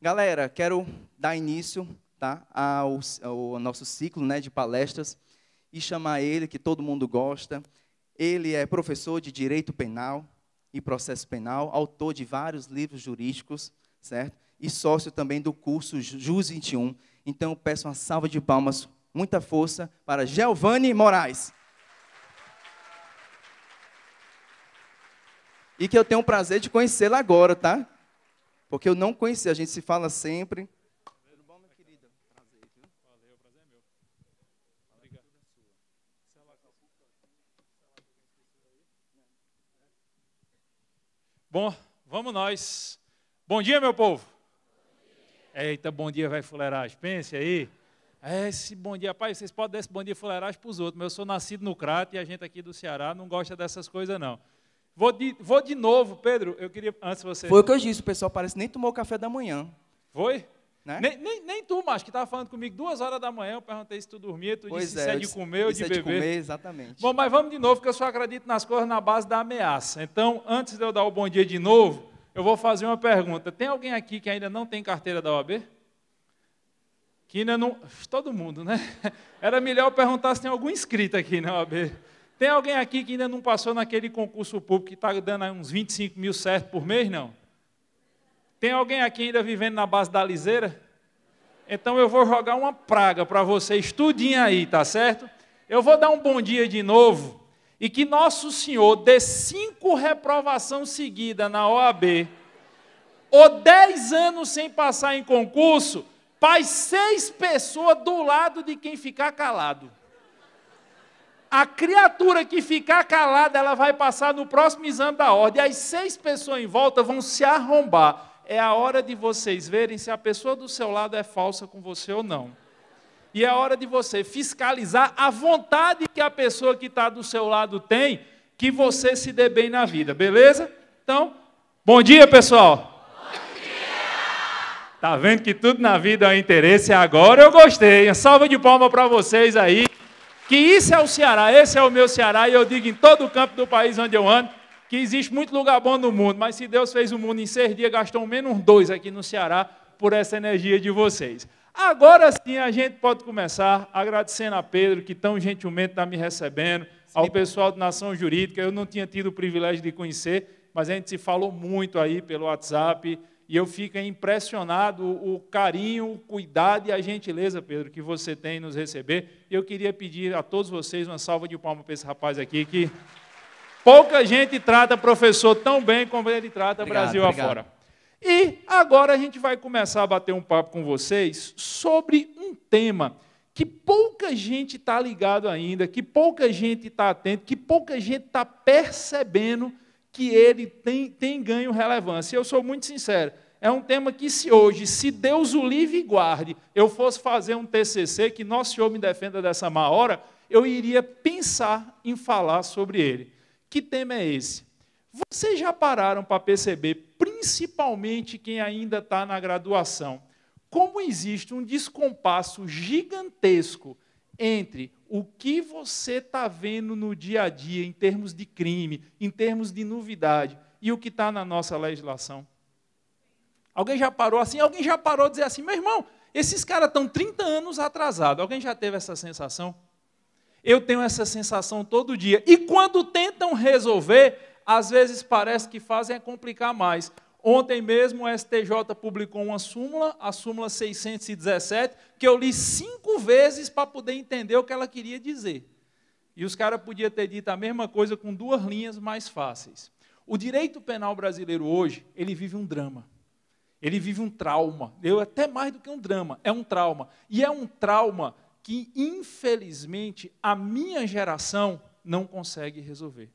Galera, quero dar início tá, ao, ao, nosso ciclo né, de palestras e chamar ele, que todo mundo gosta. Ele é professor de Direito Penal e Processo Penal, autor de vários livros jurídicos, certo? E sócio também do curso JUS 21. Então, peço uma salva de palmas, muita força para Gelvani Moraes. E que eu tenho o prazer de conhecê-la agora, tá? Porque eu não conhecia, a gente se fala sempre. Bom, vamos nós. Bom dia, meu povo. Bom dia. Eita, bom dia, vai fuleiragem. Pense aí. É esse bom dia, pai, vocês podem dar esse bom dia fuleiragem para os outros, mas eu sou nascido no Crato e a gente aqui do Ceará não gosta dessas coisas, não. Vou de, vou de novo, Pedro. Eu queria, antes você. Foi o que eu disse, o pessoal parece que nem tomou café da manhã. Foi? Né? Nem, nem, nem, tu, mas que estava falando comigo duas horas da manhã, eu perguntei se tu dormia, tu pois disse é, se é de comer ou é de beber. É de comer, exatamente. Bom, mas vamos de novo, que eu só acredito nas coisas na base da ameaça. Então, antes de eu dar o bom dia de novo, eu vou fazer uma pergunta. Tem alguém aqui que ainda não tem carteira da OAB? Que ainda não. Todo mundo, né? Era melhor eu perguntar se tem algum inscrito aqui na OAB. Tem alguém aqui que ainda não passou naquele concurso público que está dando uns 25 mil certo por mês, não? Tem alguém aqui ainda vivendo na base da liseira? Então eu vou jogar uma praga para você, estudinha aí, tá certo? Eu vou dar um bom dia de novo e que Nosso Senhor dê cinco reprovação seguida na OAB ou dez anos sem passar em concurso, faz seis pessoas do lado de quem ficar calado. A criatura que ficar calada, ela vai passar no próximo exame da ordem. As seis pessoas em volta vão se arrombar. É a hora de vocês verem se a pessoa do seu lado é falsa com você ou não. E é a hora de você fiscalizar a vontade que a pessoa que está do seu lado tem que você se dê bem na vida, beleza? Então, bom dia, pessoal. Bom dia. Tá vendo que tudo na vida é interesse? Agora eu gostei. salva de palmas para vocês aí que isso é o Ceará, esse é o meu Ceará, e eu digo em todo o campo do país onde eu ando, que existe muito lugar bom no mundo, mas se Deus fez o mundo em seis dias, gastou menos dois aqui no Ceará por essa energia de vocês. Agora sim a gente pode começar agradecendo a Pedro, que tão gentilmente está me recebendo, ao pessoal de Nação Jurídica, eu não tinha tido o privilégio de conhecer, mas a gente se falou muito aí pelo WhatsApp, e eu fico impressionado o carinho, o cuidado e a gentileza, Pedro, que você tem em nos receber. Eu queria pedir a todos vocês uma salva de palmas para esse rapaz aqui, que pouca gente trata professor tão bem como ele trata obrigado, Brasil obrigado. afora. E agora a gente vai começar a bater um papo com vocês sobre um tema que pouca gente está ligado ainda, que pouca gente está atento, que pouca gente está percebendo que ele tem, tem ganho relevância. Eu sou muito sincero. É um tema que, se hoje, se Deus o livre e guarde, eu fosse fazer um TCC, que Nosso Senhor me defenda dessa má hora, eu iria pensar em falar sobre ele. Que tema é esse? Vocês já pararam para perceber, principalmente quem ainda está na graduação, como existe um descompasso gigantesco entre o que você está vendo no dia a dia, em termos de crime, em termos de novidade, e o que está na nossa legislação. Alguém já parou assim? Alguém já parou de dizer assim, meu irmão, esses caras estão 30 anos atrasados. Alguém já teve essa sensação? Eu tenho essa sensação todo dia. E quando tentam resolver, às vezes parece que fazem é complicar mais. Ontem mesmo o STJ publicou uma súmula, a súmula 617, que eu li cinco vezes para poder entender o que ela queria dizer. E os caras podiam ter dito a mesma coisa com duas linhas mais fáceis. O direito penal brasileiro hoje, ele vive um drama. Ele vive um trauma. Eu até mais do que um drama, é um trauma. E é um trauma que, infelizmente, a minha geração não consegue resolver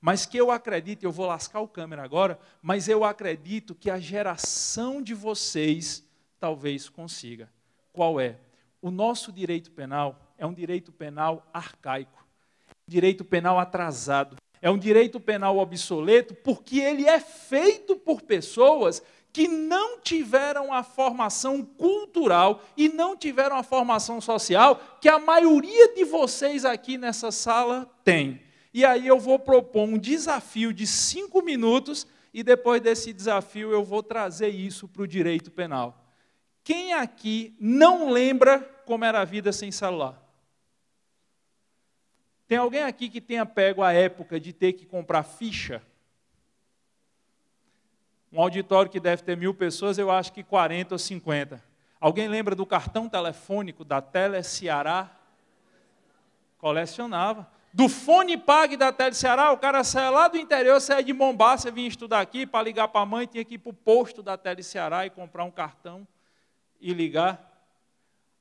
mas que eu acredito, eu vou lascar o câmera agora, mas eu acredito que a geração de vocês talvez consiga. Qual é? O nosso direito penal é um direito penal arcaico, direito penal atrasado, é um direito penal obsoleto porque ele é feito por pessoas que não tiveram a formação cultural e não tiveram a formação social que a maioria de vocês aqui nessa sala tem. E aí eu vou propor um desafio de cinco minutos e depois desse desafio eu vou trazer isso para o direito penal. Quem aqui não lembra como era a vida sem celular? Tem alguém aqui que tenha pego a época de ter que comprar ficha? Um auditório que deve ter mil pessoas, eu acho que 40 ou 50. Alguém lembra do cartão telefônico da Tele Ceará? Colecionava do fone pague da Tele Ceará, o cara saia lá do interior, saia de Mombasa, vinha estudar aqui, para ligar para a mãe, tinha que ir para o posto da Tele Ceará e comprar um cartão e ligar.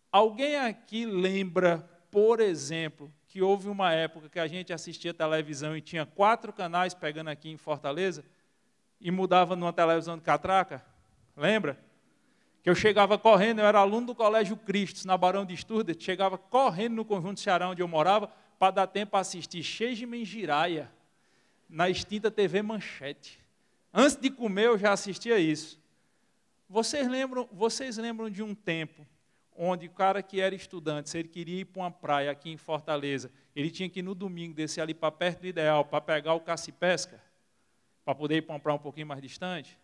Alguém aqui lembra, por exemplo, que houve uma época que a gente assistia televisão e tinha quatro canais pegando aqui em Fortaleza e mudava numa televisão de catraca? Lembra? Que eu chegava correndo, eu era aluno do Colégio Cristo, na Barão de Estúdio, chegava correndo no conjunto Ceará onde eu morava, para dar tempo a assistir Cheiji Menjiraia na extinta TV Manchete. Antes de comer eu já assistia isso. Vocês lembram, vocês lembram de um tempo onde o cara que era estudante, se ele queria ir para uma praia aqui em Fortaleza, ele tinha que no domingo descer ali para perto do ideal para pegar o caça-pesca, para poder ir para uma praia um pouquinho mais distante?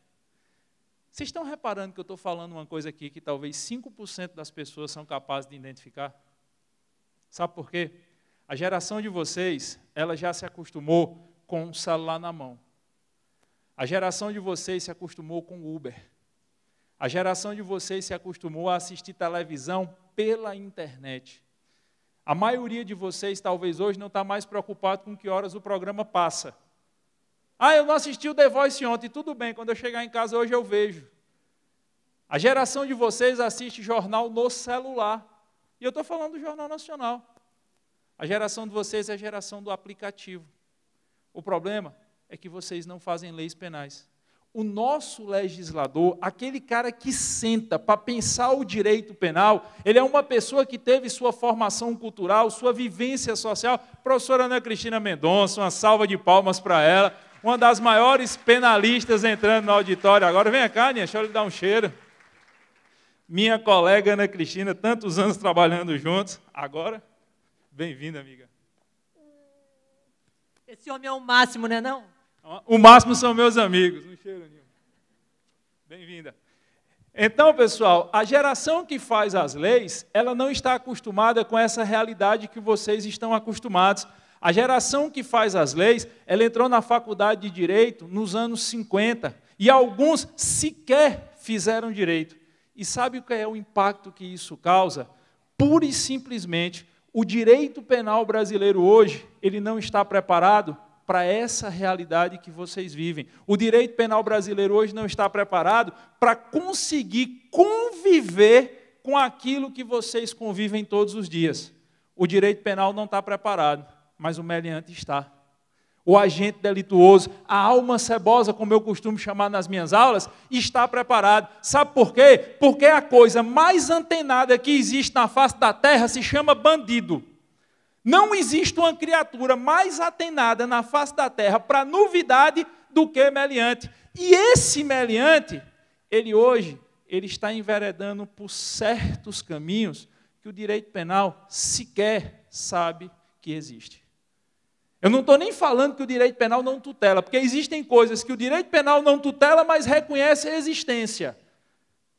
Vocês estão reparando que eu estou falando uma coisa aqui que talvez 5% das pessoas são capazes de identificar? Sabe por quê? A geração de vocês, ela já se acostumou com um celular na mão. A geração de vocês se acostumou com Uber. A geração de vocês se acostumou a assistir televisão pela internet. A maioria de vocês, talvez hoje, não está mais preocupado com que horas o programa passa. Ah, eu não assisti o The Voice ontem, tudo bem, quando eu chegar em casa hoje eu vejo. A geração de vocês assiste jornal no celular. E eu estou falando do Jornal Nacional. A geração de vocês é a geração do aplicativo. O problema é que vocês não fazem leis penais. O nosso legislador, aquele cara que senta para pensar o direito penal, ele é uma pessoa que teve sua formação cultural, sua vivência social. Professora Ana Cristina Mendonça, uma salva de palmas para ela, uma das maiores penalistas entrando no auditório agora. Vem cá, Aninha, deixa eu lhe dar um cheiro. Minha colega Ana Cristina, tantos anos trabalhando juntos, agora Bem-vinda, amiga. Esse homem é o máximo, né não? O máximo são meus amigos. cheiro, Bem-vinda. Então, pessoal, a geração que faz as leis, ela não está acostumada com essa realidade que vocês estão acostumados. A geração que faz as leis, ela entrou na faculdade de direito nos anos 50 e alguns sequer fizeram direito. E sabe o que é o impacto que isso causa? Pura e simplesmente o direito penal brasileiro hoje, ele não está preparado para essa realidade que vocês vivem. O direito penal brasileiro hoje não está preparado para conseguir conviver com aquilo que vocês convivem todos os dias. O direito penal não está preparado, mas o meliante está. O agente delituoso, a alma cebosa, como eu costumo chamar nas minhas aulas, está preparado. Sabe por quê? Porque a coisa mais antenada que existe na face da terra se chama bandido. Não existe uma criatura mais atenada na face da terra para novidade do que Meliante. E esse Meliante, ele hoje, ele está enveredando por certos caminhos que o direito penal sequer sabe que existe. Eu não estou nem falando que o direito penal não tutela, porque existem coisas que o direito penal não tutela, mas reconhece a existência.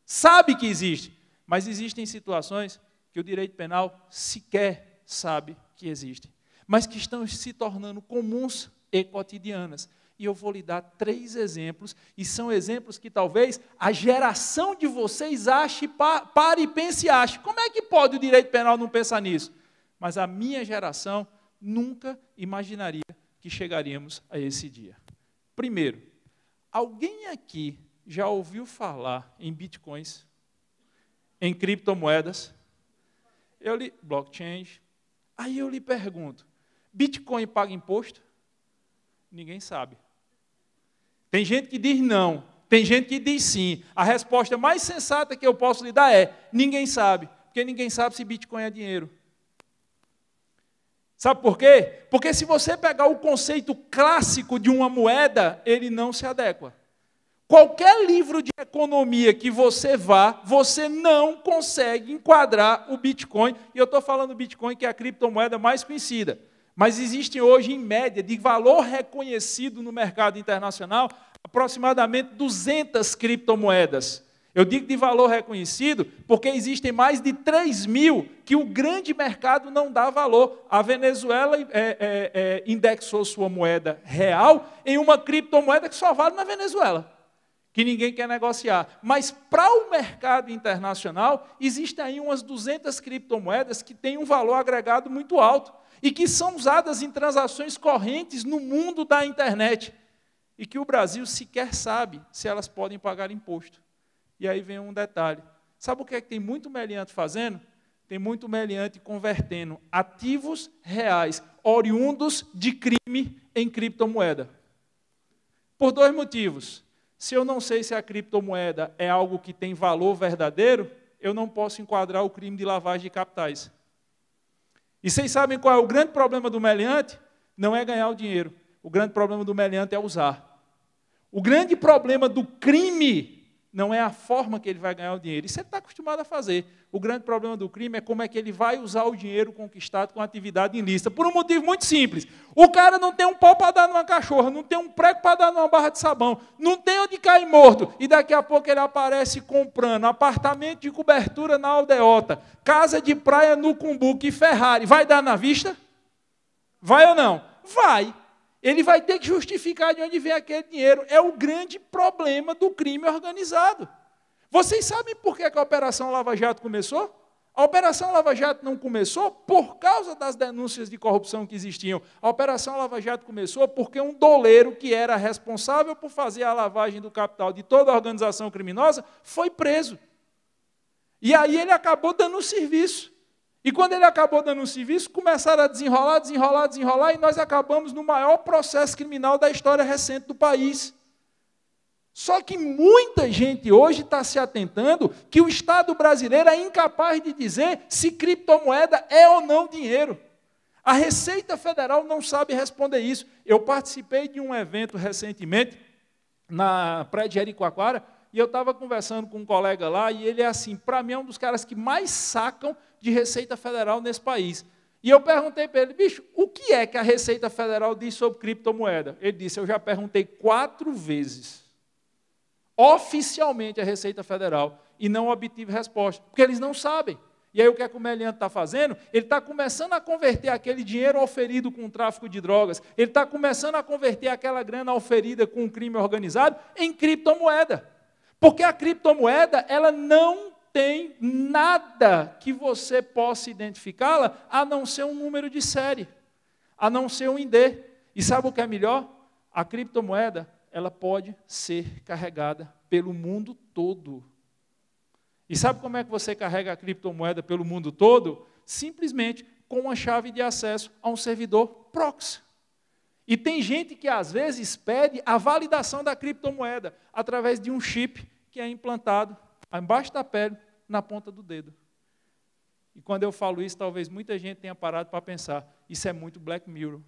Sabe que existe. Mas existem situações que o direito penal sequer sabe que existem, mas que estão se tornando comuns e cotidianas. E eu vou lhe dar três exemplos, e são exemplos que talvez a geração de vocês ache, pare e pense e ache. Como é que pode o direito penal não pensar nisso? Mas a minha geração nunca imaginaria que chegaríamos a esse dia. Primeiro, alguém aqui já ouviu falar em bitcoins, em criptomoedas? Eu li blockchain. Aí eu lhe pergunto: Bitcoin paga imposto? Ninguém sabe. Tem gente que diz não, tem gente que diz sim. A resposta mais sensata que eu posso lhe dar é: ninguém sabe, porque ninguém sabe se Bitcoin é dinheiro. Sabe por quê? Porque se você pegar o conceito clássico de uma moeda, ele não se adequa. Qualquer livro de economia que você vá, você não consegue enquadrar o Bitcoin. E eu estou falando Bitcoin, que é a criptomoeda mais conhecida. Mas existem hoje, em média, de valor reconhecido no mercado internacional, aproximadamente 200 criptomoedas. Eu digo de valor reconhecido porque existem mais de 3 mil que o grande mercado não dá valor. A Venezuela é, é, é, indexou sua moeda real em uma criptomoeda que só vale na Venezuela, que ninguém quer negociar. Mas para o mercado internacional, existem aí umas 200 criptomoedas que têm um valor agregado muito alto e que são usadas em transações correntes no mundo da internet e que o Brasil sequer sabe se elas podem pagar imposto. E aí vem um detalhe. Sabe o que é que tem muito meliante fazendo? Tem muito meliante convertendo ativos reais, oriundos de crime, em criptomoeda. Por dois motivos. Se eu não sei se a criptomoeda é algo que tem valor verdadeiro, eu não posso enquadrar o crime de lavagem de capitais. E vocês sabem qual é o grande problema do meliante? Não é ganhar o dinheiro. O grande problema do meliante é usar. O grande problema do crime não é a forma que ele vai ganhar o dinheiro. Isso ele está acostumado a fazer. O grande problema do crime é como é que ele vai usar o dinheiro conquistado com atividade ilícita. Por um motivo muito simples. O cara não tem um pau para dar numa cachorra, não tem um prego para dar numa barra de sabão, não tem onde cair morto. E daqui a pouco ele aparece comprando apartamento de cobertura na aldeota, casa de praia no Cumbuco e Ferrari. Vai dar na vista? Vai ou não? Vai. Ele vai ter que justificar de onde vem aquele dinheiro. É o grande problema do crime organizado. Vocês sabem por que a Operação Lava Jato começou? A Operação Lava Jato não começou por causa das denúncias de corrupção que existiam. A Operação Lava Jato começou porque um doleiro que era responsável por fazer a lavagem do capital de toda a organização criminosa foi preso. E aí ele acabou dando serviço. E quando ele acabou dando um serviço, começaram a desenrolar, desenrolar, desenrolar, e nós acabamos no maior processo criminal da história recente do país. Só que muita gente hoje está se atentando que o Estado brasileiro é incapaz de dizer se criptomoeda é ou não dinheiro. A Receita Federal não sabe responder isso. Eu participei de um evento recentemente na Praia de Jericoacoara, e eu estava conversando com um colega lá, e ele é assim, para mim é um dos caras que mais sacam de Receita Federal nesse país. E eu perguntei para ele, bicho, o que é que a Receita Federal diz sobre criptomoeda? Ele disse, eu já perguntei quatro vezes, oficialmente a é Receita Federal, e não obtive resposta, porque eles não sabem. E aí o que, é que o Meliano está fazendo? Ele está começando a converter aquele dinheiro oferido com o tráfico de drogas, ele está começando a converter aquela grana oferida com o crime organizado em criptomoeda. Porque a criptomoeda, ela não tem nada que você possa identificá-la a não ser um número de série, a não ser um ID. E sabe o que é melhor? A criptomoeda, ela pode ser carregada pelo mundo todo. E sabe como é que você carrega a criptomoeda pelo mundo todo? Simplesmente com uma chave de acesso a um servidor proxy. E tem gente que às vezes pede a validação da criptomoeda através de um chip que é implantado embaixo da pele, na ponta do dedo. E quando eu falo isso, talvez muita gente tenha parado para pensar: isso é muito Black Mirror.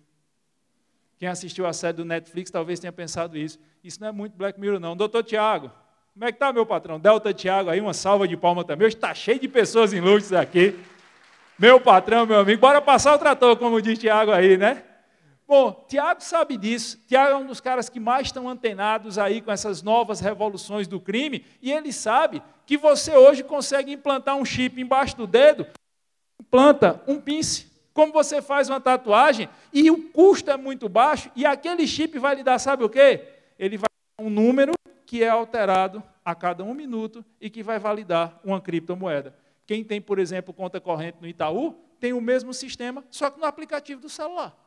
Quem assistiu a série do Netflix talvez tenha pensado isso. Isso não é muito Black Mirror, não. Doutor Tiago, como é que tá, meu patrão? Delta Tiago aí, uma salva de palma também. Hoje está cheio de pessoas ilustres aqui. Meu patrão, meu amigo, bora passar o trator, como diz Tiago aí, né? Bom, Tiago sabe disso. Tiago é um dos caras que mais estão antenados aí com essas novas revoluções do crime, e ele sabe que você hoje consegue implantar um chip embaixo do dedo, implanta um pince, como você faz uma tatuagem, e o custo é muito baixo, e aquele chip vai lhe dar, sabe o quê? Ele vai dar um número que é alterado a cada um minuto e que vai validar uma criptomoeda. Quem tem, por exemplo, conta corrente no Itaú, tem o mesmo sistema, só que no aplicativo do celular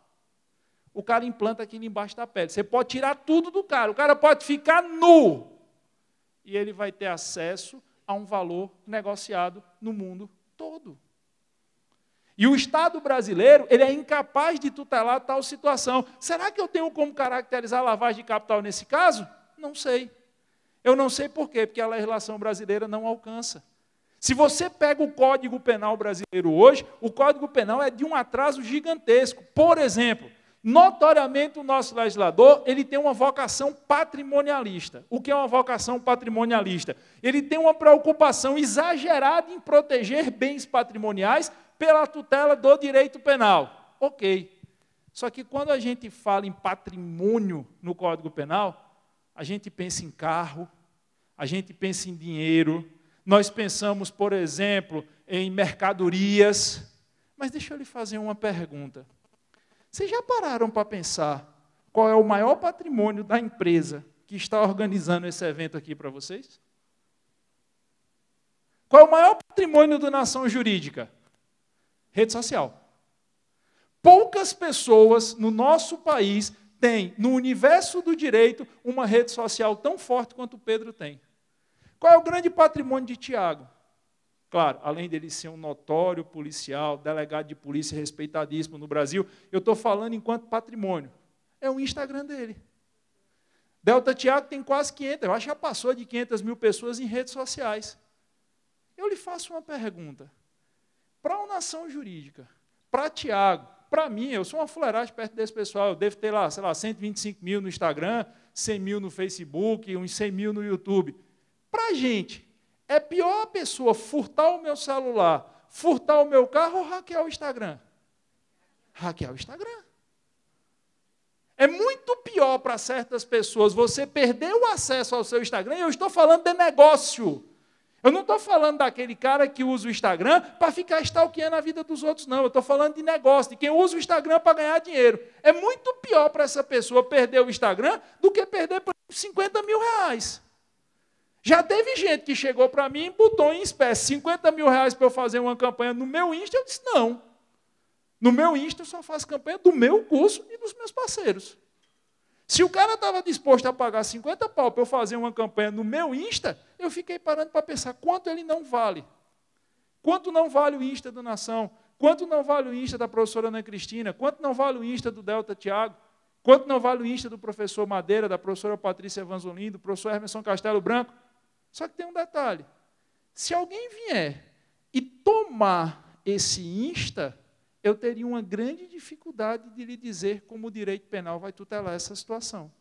o cara implanta aquilo embaixo da pele. Você pode tirar tudo do cara, o cara pode ficar nu. E ele vai ter acesso a um valor negociado no mundo todo. E o Estado brasileiro, ele é incapaz de tutelar tal situação. Será que eu tenho como caracterizar a lavagem de capital nesse caso? Não sei. Eu não sei por quê, porque a legislação brasileira não alcança. Se você pega o Código Penal brasileiro hoje, o Código Penal é de um atraso gigantesco. Por exemplo, Notoriamente, o nosso legislador ele tem uma vocação patrimonialista. O que é uma vocação patrimonialista? Ele tem uma preocupação exagerada em proteger bens patrimoniais pela tutela do direito penal. Ok. Só que quando a gente fala em patrimônio no Código Penal, a gente pensa em carro, a gente pensa em dinheiro, nós pensamos, por exemplo, em mercadorias. Mas deixa eu lhe fazer uma pergunta. Vocês já pararam para pensar qual é o maior patrimônio da empresa que está organizando esse evento aqui para vocês? Qual é o maior patrimônio da nação jurídica? Rede social. Poucas pessoas no nosso país têm, no universo do direito, uma rede social tão forte quanto o Pedro tem. Qual é o grande patrimônio de Tiago? Claro, além dele ser um notório policial, delegado de polícia respeitadíssimo no Brasil, eu estou falando enquanto patrimônio. É o Instagram dele. Delta Tiago tem quase 500, eu acho que já passou de 500 mil pessoas em redes sociais. Eu lhe faço uma pergunta. Para uma nação jurídica, para Tiago, para mim, eu sou uma fuleiragem perto desse pessoal, eu devo ter lá, sei lá, 125 mil no Instagram, 100 mil no Facebook, uns 100 mil no YouTube. Para a gente, é pior a pessoa furtar o meu celular, furtar o meu carro ou hackear o Instagram? Hackear o Instagram. É muito pior para certas pessoas você perder o acesso ao seu Instagram. Eu estou falando de negócio. Eu não estou falando daquele cara que usa o Instagram para ficar stalkeando a vida dos outros, não. Eu estou falando de negócio, de quem usa o Instagram para ganhar dinheiro. É muito pior para essa pessoa perder o Instagram do que perder, por 50 mil reais. Já teve gente que chegou para mim e botou em espécie 50 mil reais para eu fazer uma campanha no meu Insta. Eu disse: não. No meu Insta eu só faço campanha do meu curso e dos meus parceiros. Se o cara estava disposto a pagar 50 pau para eu fazer uma campanha no meu Insta, eu fiquei parando para pensar quanto ele não vale. Quanto não vale o Insta da Nação? Quanto não vale o Insta da professora Ana Cristina? Quanto não vale o Insta do Delta Tiago? Quanto não vale o Insta do professor Madeira, da professora Patrícia Vanzolin, do professor Emerson Castelo Branco? Só que tem um detalhe: se alguém vier e tomar esse insta, eu teria uma grande dificuldade de lhe dizer como o direito penal vai tutelar essa situação.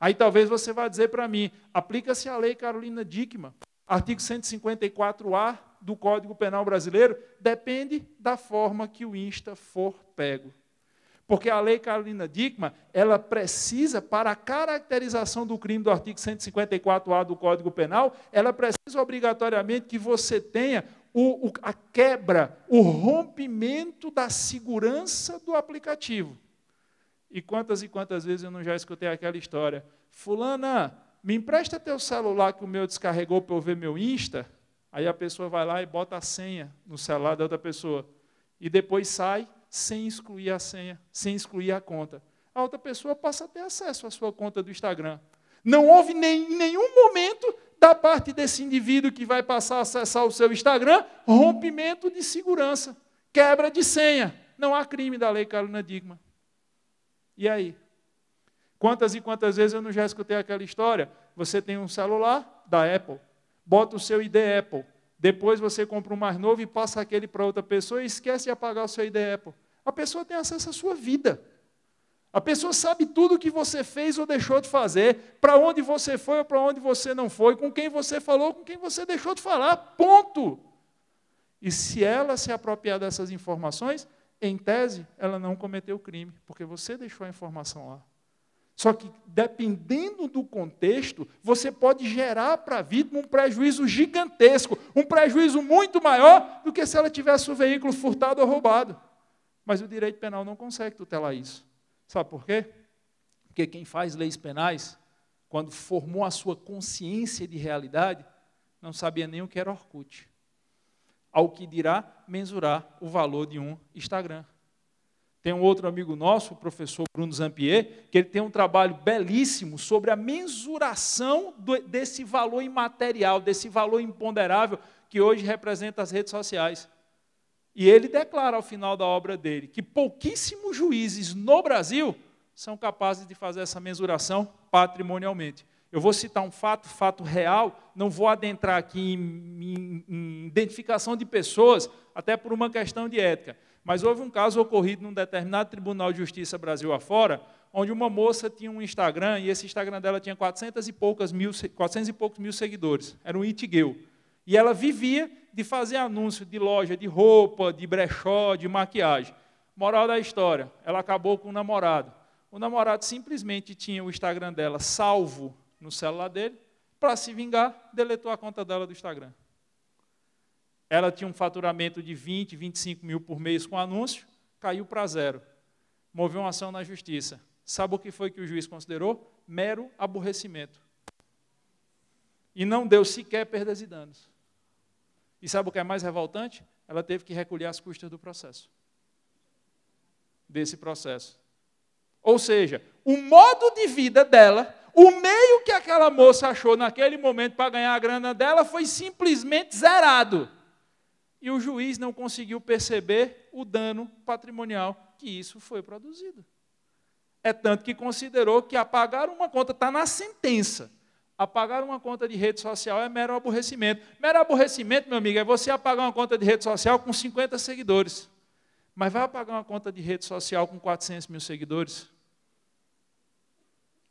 Aí talvez você vá dizer para mim: aplica-se a lei Carolina Dickman, artigo 154A do Código Penal Brasileiro, depende da forma que o insta for pego. Porque a lei Carolina Dickmann, ela precisa, para a caracterização do crime do artigo 154A do Código Penal, ela precisa obrigatoriamente que você tenha o, o, a quebra, o rompimento da segurança do aplicativo. E quantas e quantas vezes eu não já escutei aquela história? Fulana, me empresta teu celular que o meu descarregou para eu ver meu Insta? Aí a pessoa vai lá e bota a senha no celular da outra pessoa. E depois sai sem excluir a senha, sem excluir a conta. A outra pessoa passa a ter acesso à sua conta do Instagram. Não houve nem, em nenhum momento da parte desse indivíduo que vai passar a acessar o seu Instagram rompimento de segurança, quebra de senha. Não há crime da lei Carolina Digma. E aí? Quantas e quantas vezes eu não já escutei aquela história? Você tem um celular da Apple, bota o seu ID Apple depois você compra um mais novo e passa aquele para outra pessoa e esquece de apagar o seu ID Apple. A pessoa tem acesso à sua vida. A pessoa sabe tudo o que você fez ou deixou de fazer, para onde você foi ou para onde você não foi, com quem você falou, com quem você deixou de falar. Ponto. E se ela se apropriar dessas informações, em tese, ela não cometeu crime, porque você deixou a informação lá. Só que, dependendo do contexto, você pode gerar para a vítima um prejuízo gigantesco, um prejuízo muito maior do que se ela tivesse o veículo furtado ou roubado. Mas o direito penal não consegue tutelar isso. Sabe por quê? Porque quem faz leis penais, quando formou a sua consciência de realidade, não sabia nem o que era Orkut. Ao que dirá mensurar o valor de um Instagram. Tem um outro amigo nosso, o professor Bruno Zampier, que ele tem um trabalho belíssimo sobre a mensuração do, desse valor imaterial, desse valor imponderável que hoje representa as redes sociais. E ele declara ao final da obra dele que pouquíssimos juízes no Brasil são capazes de fazer essa mensuração patrimonialmente. Eu vou citar um fato, fato real, não vou adentrar aqui em, em, em identificação de pessoas, até por uma questão de ética. Mas houve um caso ocorrido num determinado Tribunal de Justiça Brasil afora, onde uma moça tinha um Instagram e esse Instagram dela tinha 400 e, poucas mil, 400 e poucos mil seguidores. Era um itigueu. E ela vivia de fazer anúncio de loja de roupa, de brechó, de maquiagem. Moral da história, ela acabou com o namorado. O namorado simplesmente tinha o Instagram dela salvo no celular dele, para se vingar, deletou a conta dela do Instagram. Ela tinha um faturamento de 20, 25 mil por mês com anúncio, caiu para zero. Moveu uma ação na justiça. Sabe o que foi que o juiz considerou? Mero aborrecimento. E não deu sequer perdas e danos. E sabe o que é mais revoltante? Ela teve que recolher as custas do processo. Desse processo. Ou seja, o modo de vida dela, o meio que aquela moça achou naquele momento para ganhar a grana dela foi simplesmente zerado e o juiz não conseguiu perceber o dano patrimonial que isso foi produzido. É tanto que considerou que apagar uma conta está na sentença. Apagar uma conta de rede social é mero aborrecimento. Mero aborrecimento, meu amigo, é você apagar uma conta de rede social com 50 seguidores. Mas vai apagar uma conta de rede social com 400 mil seguidores?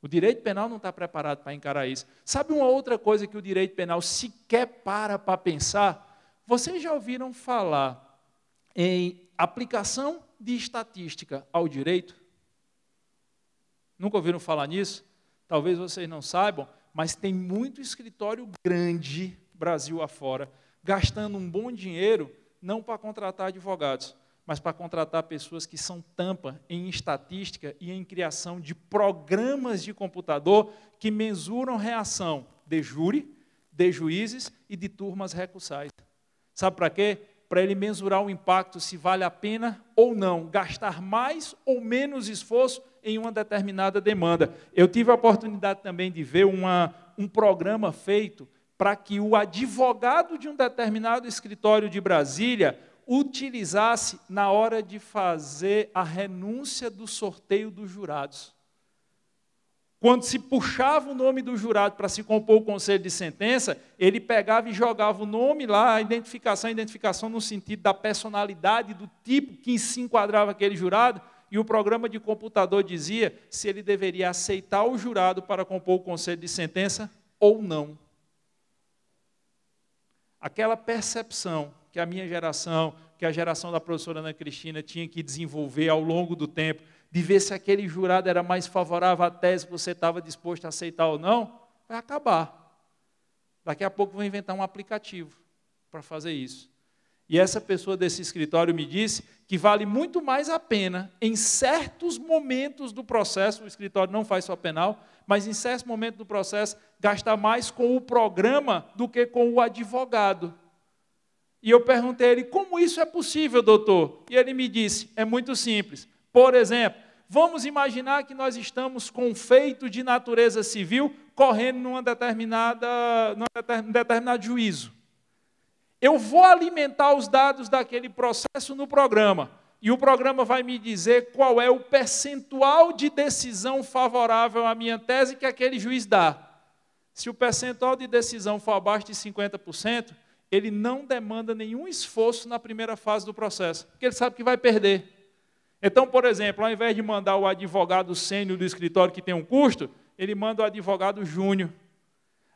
O direito penal não está preparado para encarar isso. Sabe uma outra coisa que o direito penal sequer para para pensar? Vocês já ouviram falar em aplicação de estatística ao direito? Nunca ouviram falar nisso? Talvez vocês não saibam, mas tem muito escritório grande, Brasil afora, gastando um bom dinheiro não para contratar advogados, mas para contratar pessoas que são tampa em estatística e em criação de programas de computador que mensuram reação de júri, de juízes e de turmas recursais. Sabe para quê? Para ele mensurar o impacto se vale a pena ou não gastar mais ou menos esforço em uma determinada demanda. Eu tive a oportunidade também de ver uma, um programa feito para que o advogado de um determinado escritório de Brasília utilizasse na hora de fazer a renúncia do sorteio dos jurados. Quando se puxava o nome do jurado para se compor o conselho de sentença, ele pegava e jogava o nome lá, a identificação, a identificação no sentido da personalidade, do tipo que se enquadrava aquele jurado, e o programa de computador dizia se ele deveria aceitar o jurado para compor o conselho de sentença ou não. Aquela percepção que a minha geração, que a geração da professora Ana Cristina tinha que desenvolver ao longo do tempo, de ver se aquele jurado era mais favorável à tese você estava disposto a aceitar ou não, vai acabar. Daqui a pouco vão inventar um aplicativo para fazer isso. E essa pessoa desse escritório me disse que vale muito mais a pena, em certos momentos do processo, o escritório não faz só penal, mas em certos momentos do processo, gastar mais com o programa do que com o advogado. E eu perguntei a ele, como isso é possível, doutor? E ele me disse, é muito simples. Por exemplo, vamos imaginar que nós estamos com um feito de natureza civil correndo numa determinada, num determinado juízo. Eu vou alimentar os dados daquele processo no programa. E o programa vai me dizer qual é o percentual de decisão favorável à minha tese que aquele juiz dá. Se o percentual de decisão for abaixo de 50%, ele não demanda nenhum esforço na primeira fase do processo, porque ele sabe que vai perder. Então, por exemplo, ao invés de mandar o advogado sênior do escritório que tem um custo, ele manda o advogado júnior.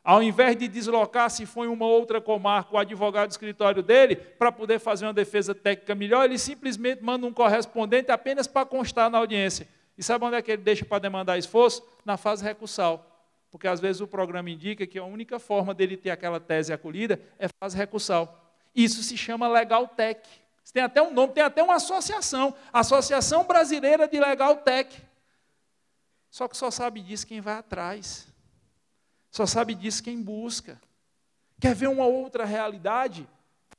Ao invés de deslocar, se for em uma outra comarca, o advogado do escritório dele, para poder fazer uma defesa técnica melhor, ele simplesmente manda um correspondente apenas para constar na audiência. E sabe onde é que ele deixa para demandar esforço? Na fase recursal. Porque às vezes o programa indica que a única forma dele ter aquela tese acolhida é fase recursal. Isso se chama legal tech tem até um nome, tem até uma associação, Associação Brasileira de Legal Tech. Só que só sabe disso quem vai atrás. Só sabe disso quem busca. Quer ver uma outra realidade?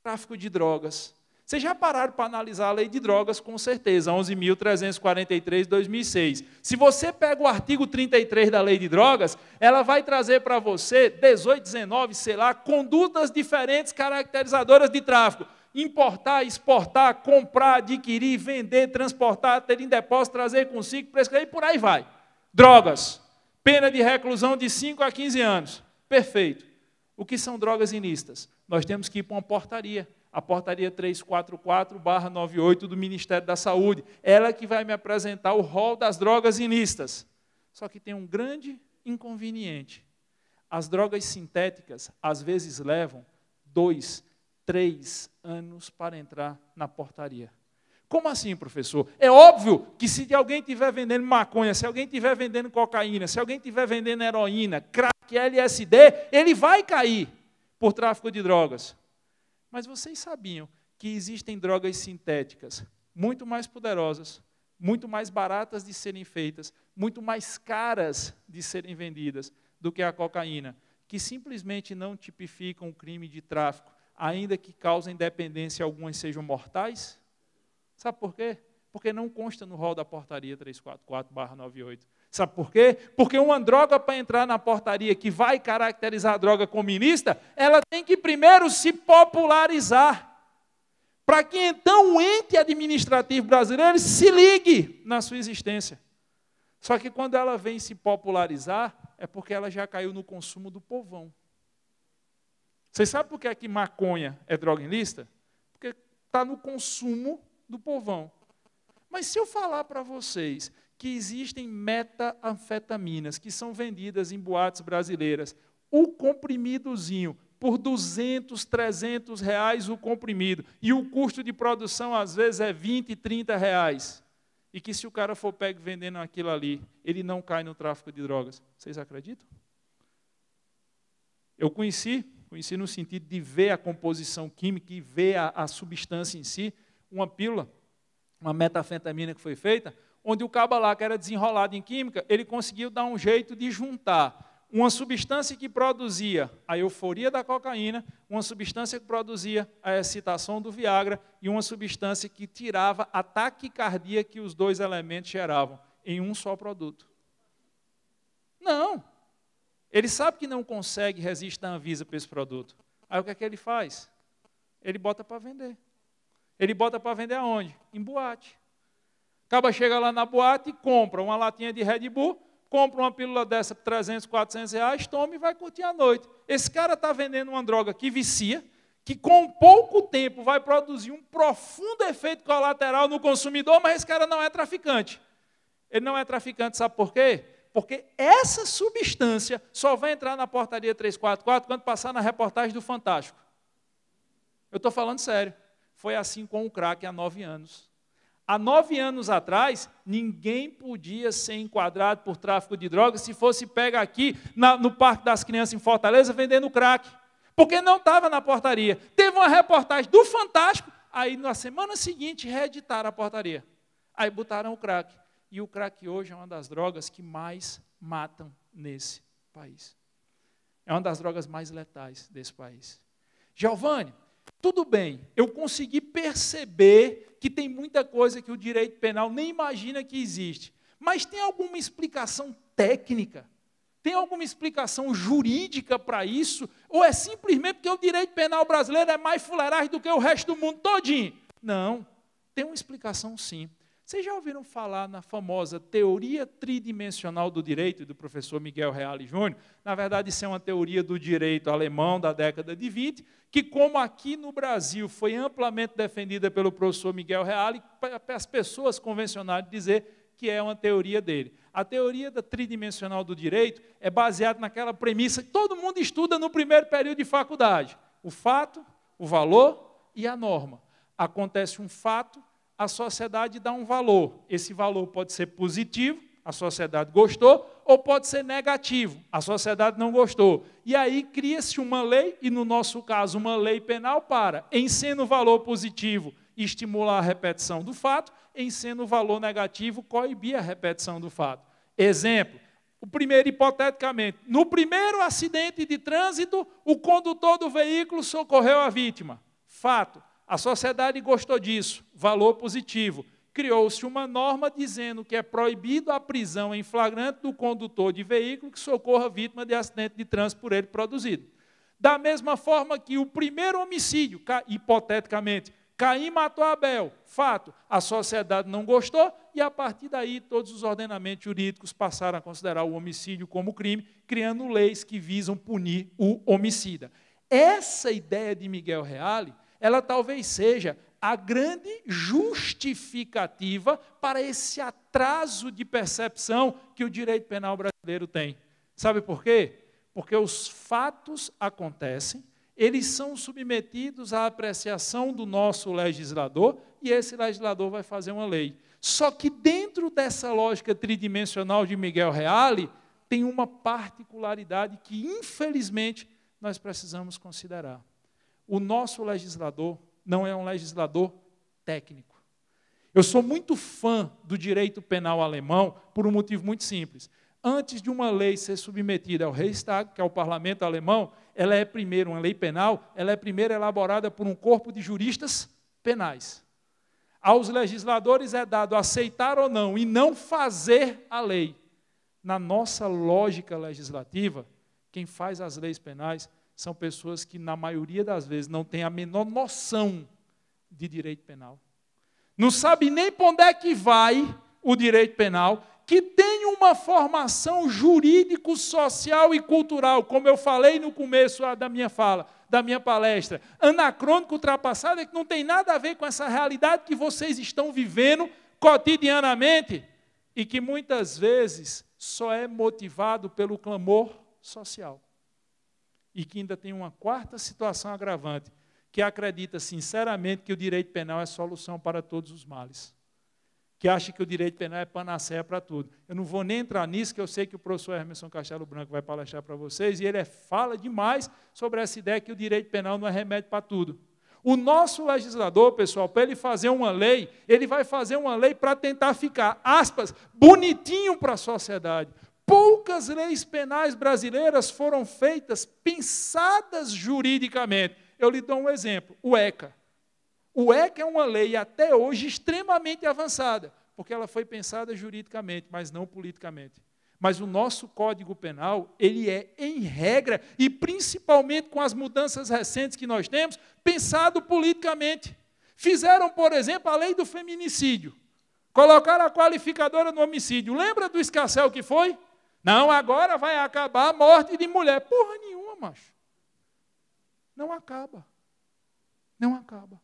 Tráfico de drogas. Vocês já pararam para analisar a lei de drogas, com certeza, 11.343 2006. Se você pega o artigo 33 da lei de drogas, ela vai trazer para você 18, 19, sei lá, condutas diferentes caracterizadoras de tráfico importar, exportar, comprar, adquirir, vender, transportar, ter em depósito, trazer consigo, prescrever e por aí vai. Drogas. Pena de reclusão de 5 a 15 anos. Perfeito. O que são drogas ilícitas? Nós temos que ir para uma portaria, a portaria 344/98 do Ministério da Saúde. Ela que vai me apresentar o rol das drogas ilícitas. Só que tem um grande inconveniente. As drogas sintéticas às vezes levam dois, três anos para entrar na portaria. Como assim, professor? É óbvio que se alguém estiver vendendo maconha, se alguém estiver vendendo cocaína, se alguém estiver vendendo heroína, crack, LSD, ele vai cair por tráfico de drogas. Mas vocês sabiam que existem drogas sintéticas muito mais poderosas, muito mais baratas de serem feitas, muito mais caras de serem vendidas do que a cocaína, que simplesmente não tipificam o crime de tráfico, ainda que causem dependência, algumas sejam mortais? Sabe por quê? Porque não consta no rol da portaria 344-98. Sabe por quê? Porque uma droga para entrar na portaria que vai caracterizar a droga comunista, ela tem que primeiro se popularizar. Para que então o ente administrativo brasileiro se ligue na sua existência. Só que quando ela vem se popularizar, é porque ela já caiu no consumo do povão. Vocês sabem por que, é que maconha é droga ilícita? Porque está no consumo do povão. Mas se eu falar para vocês que existem metanfetaminas que são vendidas em boates brasileiras, o comprimidozinho por 200, 300 reais o comprimido, e o custo de produção às vezes é 20, 30 reais, e que se o cara for pego vendendo aquilo ali, ele não cai no tráfico de drogas. Vocês acreditam? Eu conheci ensino no sentido de ver a composição química e ver a, a substância em si, uma pílula, uma metafetamina que foi feita, onde o Cabalac que era desenrolado em química, ele conseguiu dar um jeito de juntar uma substância que produzia a euforia da cocaína, uma substância que produzia a excitação do Viagra e uma substância que tirava a taquicardia que os dois elementos geravam em um só produto. Não, ele sabe que não consegue, resistir à Anvisa para esse produto. Aí o que é que ele faz? Ele bota para vender. Ele bota para vender aonde? Em boate. Acaba chega lá na boate e compra uma latinha de Red Bull, compra uma pílula dessa por 300, 400 reais, toma e vai curtir a noite. Esse cara está vendendo uma droga que vicia, que com pouco tempo vai produzir um profundo efeito colateral no consumidor, mas esse cara não é traficante. Ele não é traficante, sabe por quê? Porque essa substância só vai entrar na portaria 344 quando passar na reportagem do Fantástico. Eu estou falando sério. Foi assim com o crack há nove anos. Há nove anos atrás, ninguém podia ser enquadrado por tráfico de drogas se fosse pega aqui na, no Parque das Crianças em Fortaleza vendendo crack. Porque não estava na portaria. Teve uma reportagem do Fantástico, aí na semana seguinte reeditaram a portaria. Aí botaram o crack. E o crack hoje é uma das drogas que mais matam nesse país. É uma das drogas mais letais desse país. Giovanni, tudo bem, eu consegui perceber que tem muita coisa que o direito penal nem imagina que existe. Mas tem alguma explicação técnica? Tem alguma explicação jurídica para isso? Ou é simplesmente porque o direito penal brasileiro é mais fuleiragem do que o resto do mundo todinho? Não, tem uma explicação sim. Vocês já ouviram falar na famosa teoria tridimensional do direito do professor Miguel Reale Júnior? Na verdade, isso é uma teoria do direito alemão da década de 20, que, como aqui no Brasil foi amplamente defendida pelo professor Miguel Reale, as pessoas convencionais dizer que é uma teoria dele. A teoria da tridimensional do direito é baseada naquela premissa que todo mundo estuda no primeiro período de faculdade: o fato, o valor e a norma. Acontece um fato, a sociedade dá um valor. Esse valor pode ser positivo, a sociedade gostou, ou pode ser negativo, a sociedade não gostou. E aí cria-se uma lei, e no nosso caso, uma lei penal para, em sendo valor positivo, estimular a repetição do fato, em sendo valor negativo, coibir a repetição do fato. Exemplo, o primeiro, hipoteticamente, no primeiro acidente de trânsito, o condutor do veículo socorreu a vítima. Fato. A sociedade gostou disso, valor positivo. Criou-se uma norma dizendo que é proibido a prisão em flagrante do condutor de veículo que socorra vítima de acidente de trânsito por ele produzido. Da mesma forma que o primeiro homicídio, hipoteticamente, Caim matou Abel. Fato, a sociedade não gostou e a partir daí todos os ordenamentos jurídicos passaram a considerar o homicídio como crime, criando leis que visam punir o homicida. Essa ideia de Miguel Reale ela talvez seja a grande justificativa para esse atraso de percepção que o direito penal brasileiro tem. Sabe por quê? Porque os fatos acontecem, eles são submetidos à apreciação do nosso legislador e esse legislador vai fazer uma lei. Só que dentro dessa lógica tridimensional de Miguel Reale, tem uma particularidade que, infelizmente, nós precisamos considerar o nosso legislador não é um legislador técnico. Eu sou muito fã do direito penal alemão por um motivo muito simples. Antes de uma lei ser submetida ao Reichstag, que é o parlamento alemão, ela é primeiro uma lei penal, ela é primeiro elaborada por um corpo de juristas penais. Aos legisladores é dado aceitar ou não e não fazer a lei. Na nossa lógica legislativa, quem faz as leis penais são pessoas que, na maioria das vezes, não têm a menor noção de direito penal. Não sabe nem para onde é que vai o direito penal, que tem uma formação jurídico, social e cultural, como eu falei no começo ah, da minha fala, da minha palestra, anacrônico, ultrapassado, é que não tem nada a ver com essa realidade que vocês estão vivendo cotidianamente e que muitas vezes só é motivado pelo clamor social e que ainda tem uma quarta situação agravante, que acredita sinceramente que o direito penal é solução para todos os males. Que acha que o direito penal é panaceia para tudo. Eu não vou nem entrar nisso, que eu sei que o professor Hermerson Castelo Branco vai palestrar para vocês, e ele é, fala demais sobre essa ideia que o direito penal não é remédio para tudo. O nosso legislador, pessoal, para ele fazer uma lei, ele vai fazer uma lei para tentar ficar, aspas, bonitinho para a sociedade. Poucas leis penais brasileiras foram feitas pensadas juridicamente. Eu lhe dou um exemplo: o ECA. O ECA é uma lei até hoje extremamente avançada, porque ela foi pensada juridicamente, mas não politicamente. Mas o nosso Código Penal, ele é em regra e principalmente com as mudanças recentes que nós temos, pensado politicamente. Fizeram, por exemplo, a lei do feminicídio. Colocaram a qualificadora no homicídio. Lembra do escarcel que foi? Não, agora vai acabar a morte de mulher. Porra nenhuma, macho. Não acaba. Não acaba.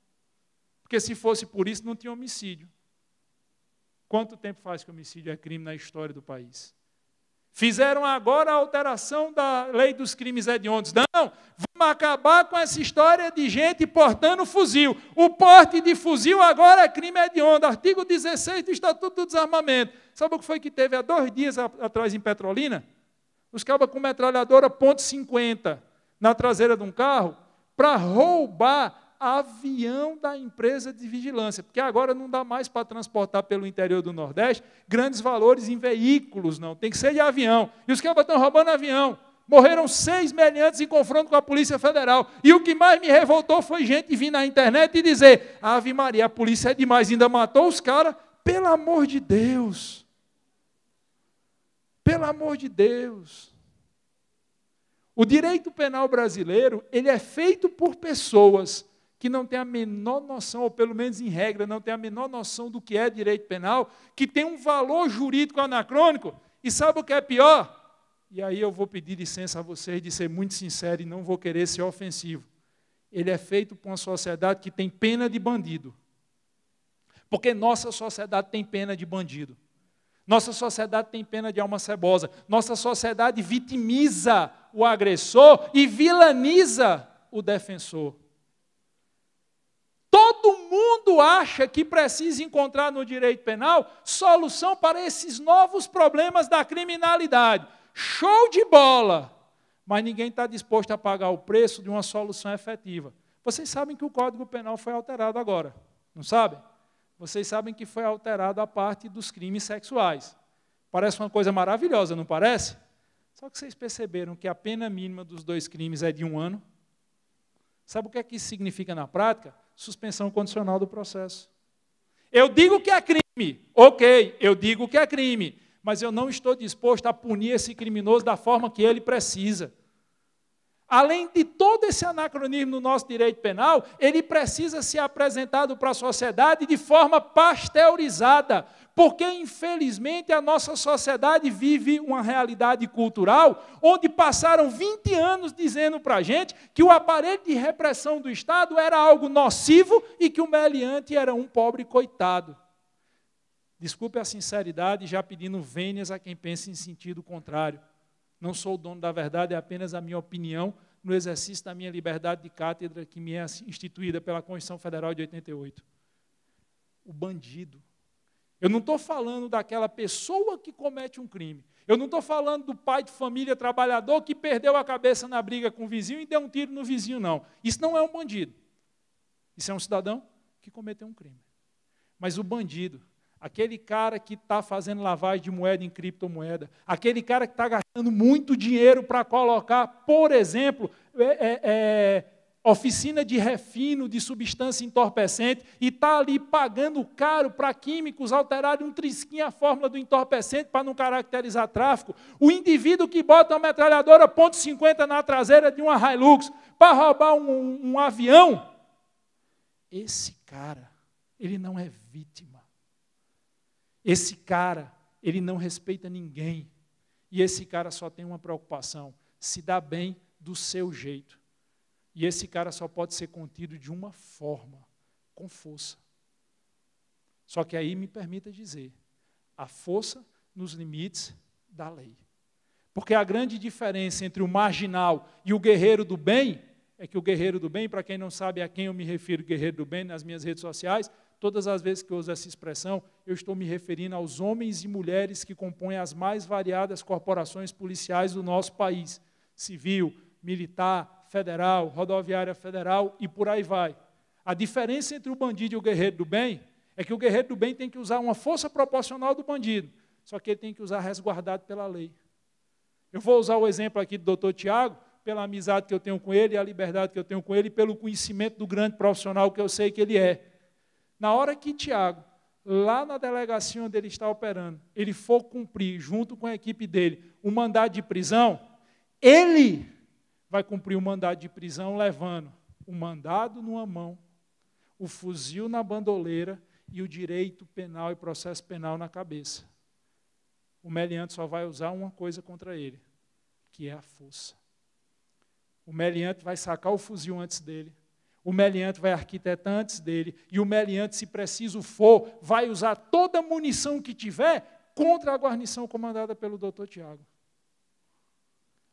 Porque se fosse por isso, não tinha homicídio. Quanto tempo faz que homicídio é crime na história do país? Fizeram agora a alteração da lei dos crimes hediondos. Não, vamos acabar com essa história de gente portando fuzil. O porte de fuzil agora é crime hediondo. Artigo 16 do Estatuto do Desarmamento. Sabe o que foi que teve há dois dias atrás em Petrolina? Os cabas com metralhadora .50 na traseira de um carro para roubar avião da empresa de vigilância, porque agora não dá mais para transportar pelo interior do Nordeste grandes valores em veículos, não. Tem que ser de avião. E os caras estão roubando avião. Morreram seis meliantes em confronto com a Polícia Federal. E o que mais me revoltou foi gente vir na internet e dizer: Ave Maria, a polícia é demais, ainda matou os caras. Pelo amor de Deus. Pelo amor de Deus. O direito penal brasileiro, ele é feito por pessoas que não tem a menor noção, ou pelo menos em regra, não tem a menor noção do que é direito penal, que tem um valor jurídico anacrônico, e sabe o que é pior? E aí eu vou pedir licença a vocês de ser muito sincero e não vou querer ser ofensivo. Ele é feito por uma sociedade que tem pena de bandido. Porque nossa sociedade tem pena de bandido. Nossa sociedade tem pena de alma cebosa. Nossa sociedade vitimiza o agressor e vilaniza o defensor todo mundo acha que precisa encontrar no direito penal solução para esses novos problemas da criminalidade. Show de bola! Mas ninguém está disposto a pagar o preço de uma solução efetiva. Vocês sabem que o Código Penal foi alterado agora, não sabem? Vocês sabem que foi alterado a parte dos crimes sexuais. Parece uma coisa maravilhosa, não parece? Só que vocês perceberam que a pena mínima dos dois crimes é de um ano. Sabe o que é que isso significa na prática? suspensão condicional do processo. Eu digo que é crime, ok, eu digo que é crime, mas eu não estou disposto a punir esse criminoso da forma que ele precisa além de todo esse anacronismo no nosso direito penal, ele precisa ser apresentado para a sociedade de forma pasteurizada, porque infelizmente a nossa sociedade vive uma realidade cultural onde passaram 20 anos dizendo para a gente que o aparelho de repressão do Estado era algo nocivo e que o meliante era um pobre coitado. Desculpe a sinceridade, já pedindo vênias a quem pensa em sentido contrário. Não sou o dono da verdade, é apenas a minha opinião no exercício da minha liberdade de cátedra que me é instituída pela Constituição Federal de 88. O bandido. Eu não estou falando daquela pessoa que comete um crime. Eu não estou falando do pai de família trabalhador que perdeu a cabeça na briga com o vizinho e deu um tiro no vizinho, não. Isso não é um bandido. Isso é um cidadão que cometeu um crime. Mas o bandido, aquele cara que está fazendo lavagem de moeda em criptomoeda, aquele cara que está gastando muito dinheiro para colocar, por exemplo, é, é, é, oficina de refino de substância entorpecente e está ali pagando caro para químicos alterarem um trisquinho a fórmula do entorpecente para não caracterizar tráfico. O indivíduo que bota uma metralhadora .50 na traseira de uma Hilux para roubar um, um, um avião, esse cara, ele não é vítima esse cara, ele não respeita ninguém. E esse cara só tem uma preocupação: se dá bem do seu jeito. E esse cara só pode ser contido de uma forma, com força. Só que aí me permita dizer, a força nos limites da lei. Porque a grande diferença entre o marginal e o guerreiro do bem é que o guerreiro do bem, para quem não sabe a quem eu me refiro, guerreiro do bem nas minhas redes sociais, todas as vezes que eu uso essa expressão, eu estou me referindo aos homens e mulheres que compõem as mais variadas corporações policiais do nosso país: civil, militar, federal, rodoviária federal e por aí vai. A diferença entre o bandido e o guerreiro do bem é que o guerreiro do bem tem que usar uma força proporcional do bandido, só que ele tem que usar resguardado pela lei. Eu vou usar o exemplo aqui do doutor Tiago, pela amizade que eu tenho com ele, a liberdade que eu tenho com ele, e pelo conhecimento do grande profissional que eu sei que ele é. Na hora que Tiago, lá na delegacia onde ele está operando, ele for cumprir, junto com a equipe dele, o mandado de prisão, ele vai cumprir o mandado de prisão levando o mandado numa mão, o fuzil na bandoleira e o direito penal e processo penal na cabeça. O meliante só vai usar uma coisa contra ele, que é a força. O meliante vai sacar o fuzil antes dele, o meliante vai arquitetar antes dele, e o meliante, se preciso for, vai usar toda a munição que tiver contra a guarnição comandada pelo doutor Tiago.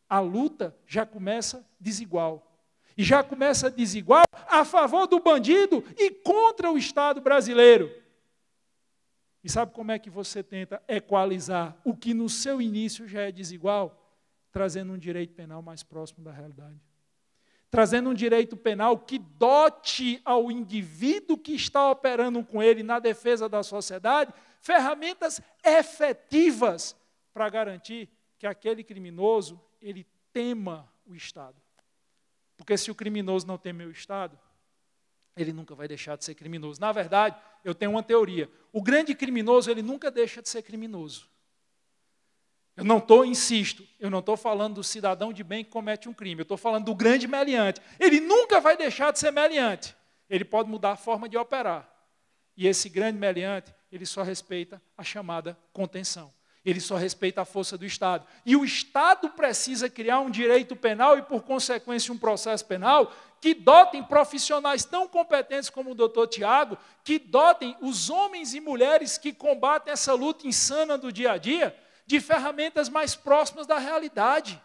A luta já começa desigual. E já começa desigual a favor do bandido e contra o Estado brasileiro. E sabe como é que você tenta equalizar o que no seu início já é desigual? Trazendo um direito penal mais próximo da realidade trazendo um direito penal que dote ao indivíduo que está operando com ele na defesa da sociedade ferramentas efetivas para garantir que aquele criminoso ele tema o Estado. Porque se o criminoso não temer o Estado, ele nunca vai deixar de ser criminoso. Na verdade, eu tenho uma teoria. O grande criminoso, ele nunca deixa de ser criminoso. Eu não estou, insisto, eu não estou falando do cidadão de bem que comete um crime, eu estou falando do grande meliante. Ele nunca vai deixar de ser meliante. Ele pode mudar a forma de operar. E esse grande meliante, ele só respeita a chamada contenção. Ele só respeita a força do Estado. E o Estado precisa criar um direito penal e, por consequência, um processo penal que dotem profissionais tão competentes como o doutor Tiago, que dotem os homens e mulheres que combatem essa luta insana do dia a dia de ferramentas mais próximas da realidade.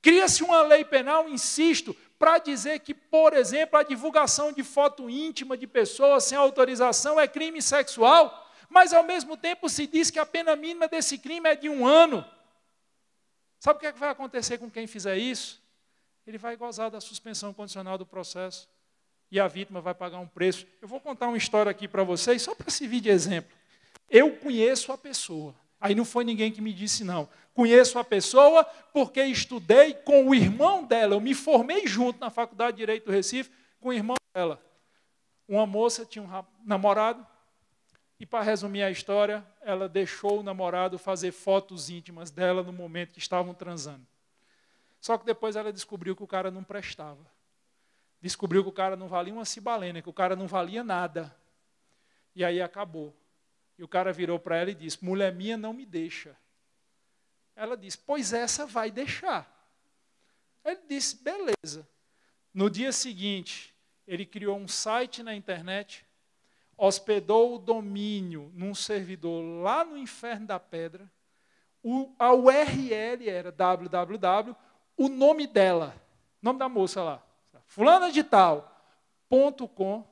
Cria-se uma lei penal, insisto, para dizer que, por exemplo, a divulgação de foto íntima de pessoas sem autorização é crime sexual, mas ao mesmo tempo se diz que a pena mínima desse crime é de um ano. Sabe o que, é que vai acontecer com quem fizer isso? Ele vai gozar da suspensão condicional do processo e a vítima vai pagar um preço. Eu vou contar uma história aqui para vocês, só para servir de exemplo. Eu conheço a pessoa, Aí não foi ninguém que me disse não. Conheço a pessoa porque estudei com o irmão dela. Eu me formei junto na Faculdade de Direito do Recife com o irmão dela. Uma moça tinha um namorado e para resumir a história, ela deixou o namorado fazer fotos íntimas dela no momento que estavam transando. Só que depois ela descobriu que o cara não prestava. Descobriu que o cara não valia uma cibalena, que o cara não valia nada. E aí acabou. E o cara virou para ela e disse: Mulher minha não me deixa. Ela disse: Pois essa vai deixar. Ele disse: Beleza. No dia seguinte, ele criou um site na internet, hospedou o domínio num servidor lá no inferno da pedra. O, a URL era www, o nome dela, nome da moça lá, fulana de tal, ponto com,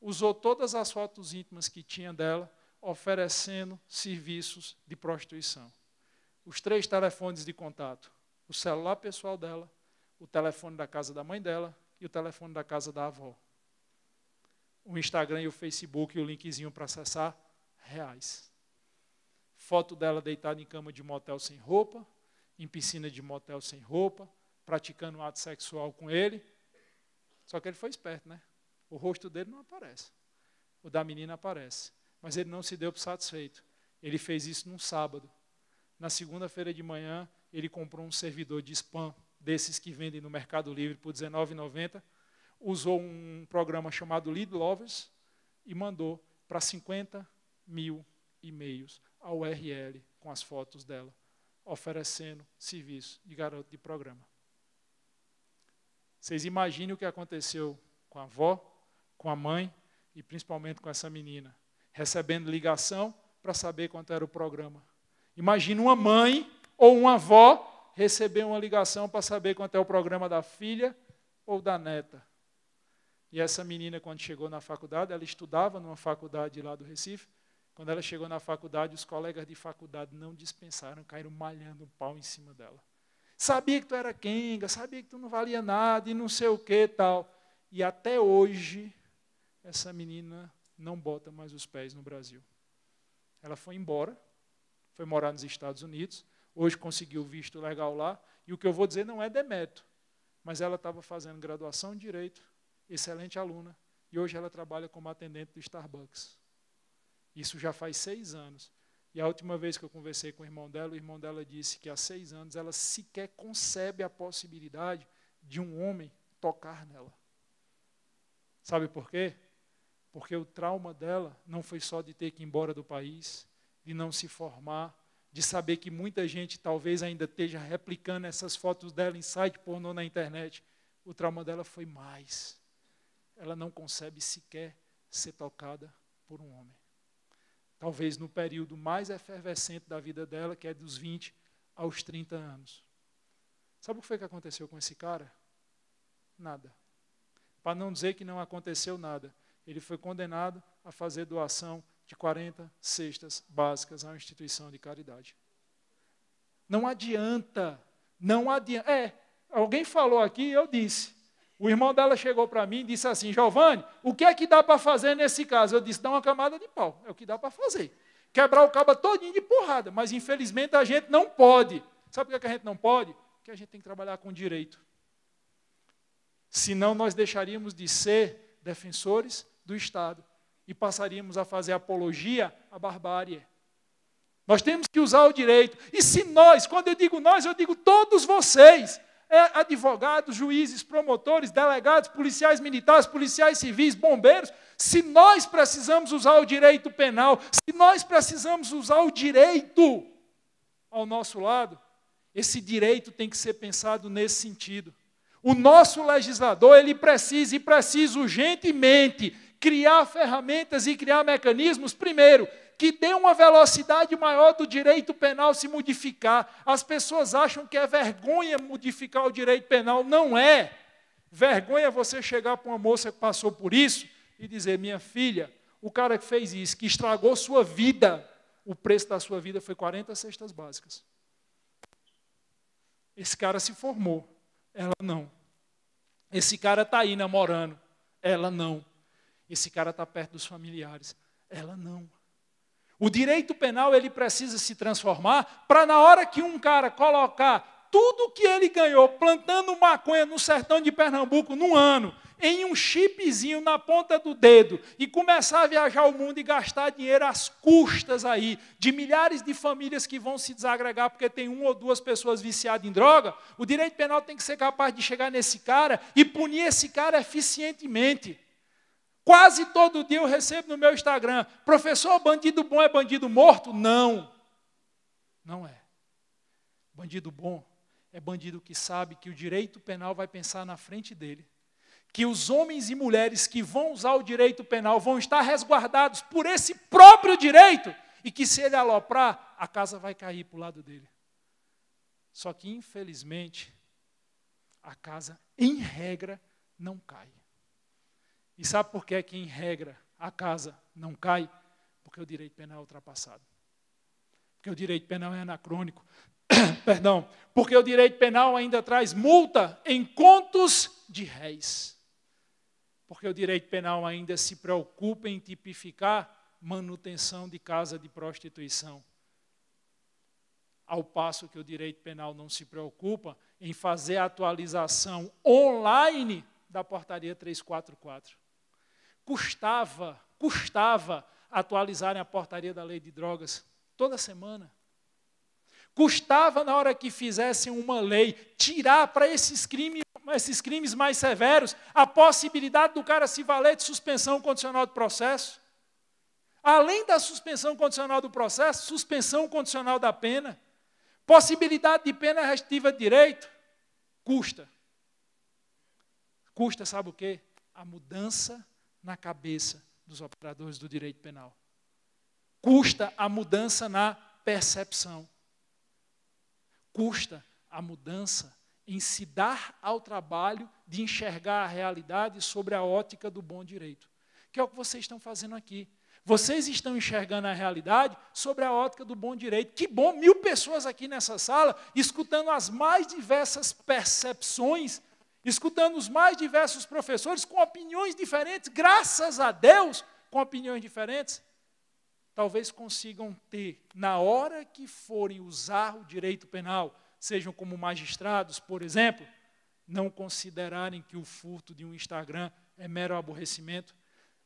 usou todas as fotos íntimas que tinha dela, oferecendo serviços de prostituição. Os três telefones de contato: o celular pessoal dela, o telefone da casa da mãe dela e o telefone da casa da avó. O Instagram e o Facebook e o linkzinho para acessar reais. Foto dela deitada em cama de motel sem roupa, em piscina de motel sem roupa, praticando um ato sexual com ele. Só que ele foi esperto, né? O rosto dele não aparece. O da menina aparece. Mas ele não se deu por satisfeito. Ele fez isso num sábado. Na segunda-feira de manhã, ele comprou um servidor de spam, desses que vendem no Mercado Livre por R$19,90. Usou um programa chamado Lead Lovers e mandou para 50 mil e-mails a URL com as fotos dela, oferecendo serviço de garoto de programa. Vocês imaginem o que aconteceu com a avó, com a mãe e principalmente com essa menina recebendo ligação para saber quanto era o programa. Imagina uma mãe ou uma avó receber uma ligação para saber quanto é o programa da filha ou da neta. E essa menina, quando chegou na faculdade, ela estudava numa faculdade lá do Recife. Quando ela chegou na faculdade, os colegas de faculdade não dispensaram, caíram malhando o pau em cima dela. Sabia que tu era quenga, sabia que tu não valia nada e não sei o que tal. E até hoje, essa menina não bota mais os pés no Brasil. Ela foi embora, foi morar nos Estados Unidos, hoje conseguiu visto legal lá, e o que eu vou dizer não é demérito, mas ela estava fazendo graduação em direito, excelente aluna, e hoje ela trabalha como atendente do Starbucks. Isso já faz seis anos. E a última vez que eu conversei com o irmão dela, o irmão dela disse que há seis anos ela sequer concebe a possibilidade de um homem tocar nela. Sabe por quê? porque o trauma dela não foi só de ter que ir embora do país, de não se formar, de saber que muita gente talvez ainda esteja replicando essas fotos dela em site pornô na internet. O trauma dela foi mais. Ela não concebe sequer ser tocada por um homem. Talvez no período mais efervescente da vida dela, que é dos 20 aos 30 anos. Sabe o que foi que aconteceu com esse cara? Nada. Para não dizer que não aconteceu nada ele foi condenado a fazer doação de 40 cestas básicas a uma instituição de caridade. Não adianta, não adianta. É, alguém falou aqui, eu disse. O irmão dela chegou para mim e disse assim: Giovanni, o que é que dá para fazer nesse caso? Eu disse: dá uma camada de pau, é o que dá para fazer. Quebrar o cabo todinho de porrada, mas infelizmente a gente não pode. Sabe por que a gente não pode? Porque a gente tem que trabalhar com direito. Senão nós deixaríamos de ser defensores do Estado e passaríamos a fazer apologia à barbárie. Nós temos que usar o direito. E se nós, quando eu digo nós, eu digo todos vocês, é advogados, juízes, promotores, delegados, policiais militares, policiais civis, bombeiros, se nós precisamos usar o direito penal, se nós precisamos usar o direito ao nosso lado, esse direito tem que ser pensado nesse sentido. O nosso legislador, ele precisa e precisa urgentemente criar ferramentas e criar mecanismos, primeiro, que dê uma velocidade maior do direito penal se modificar. As pessoas acham que é vergonha modificar o direito penal. Não é. Vergonha você chegar para uma moça que passou por isso e dizer: minha filha, o cara que fez isso, que estragou sua vida, o preço da sua vida foi 40 cestas básicas. Esse cara se formou, ela não. Esse cara está aí namorando, ela não. Esse cara está perto dos familiares. Ela não. O direito penal ele precisa se transformar para na hora que um cara colocar tudo que ele ganhou plantando maconha no sertão de Pernambuco num ano, em um chipzinho na ponta do dedo e começar a viajar o mundo e gastar dinheiro às custas aí de milhares de famílias que vão se desagregar porque tem uma ou duas pessoas viciadas em droga, o direito penal tem que ser capaz de chegar nesse cara e punir esse cara eficientemente. Quase todo dia eu recebo no meu Instagram: professor, bandido bom é bandido morto? Não, não é. Bandido bom é bandido que sabe que o direito penal vai pensar na frente dele, que os homens e mulheres que vão usar o direito penal vão estar resguardados por esse próprio direito e que se ele aloprar, a casa vai cair para o lado dele. Só que, infelizmente, a casa, em regra, não cai. E sabe por que é que, em regra, a casa não cai? Porque o direito penal é ultrapassado. Porque o direito penal é anacrônico. Perdão. Porque o direito penal ainda traz multa em contos de réis. Porque o direito penal ainda se preocupa em tipificar manutenção de casa de prostituição. Ao passo que o direito penal não se preocupa em fazer a atualização online da portaria 344 custava, custava atualizarem a portaria da lei de drogas toda semana. Custava na hora que fizessem uma lei tirar para esses crimes, esses crimes mais severos a possibilidade do cara se valer de suspensão condicional do processo. Além da suspensão condicional do processo, suspensão condicional da pena, possibilidade de pena restritiva de direito, custa. Custa, sabe o quê? A mudança na cabeça dos operadores do direito penal. Custa a mudança na percepção. Custa a mudança em se dar ao trabalho de enxergar a realidade sobre a ótica do bom direito, que é o que vocês estão fazendo aqui. Vocês estão enxergando a realidade sobre a ótica do bom direito. Que bom, mil pessoas aqui nessa sala escutando as mais diversas percepções escutando os mais diversos professores com opiniões diferentes, graças a Deus, com opiniões diferentes, talvez consigam ter, na hora que forem usar o direito penal, sejam como magistrados, por exemplo, não considerarem que o furto de um Instagram é mero aborrecimento.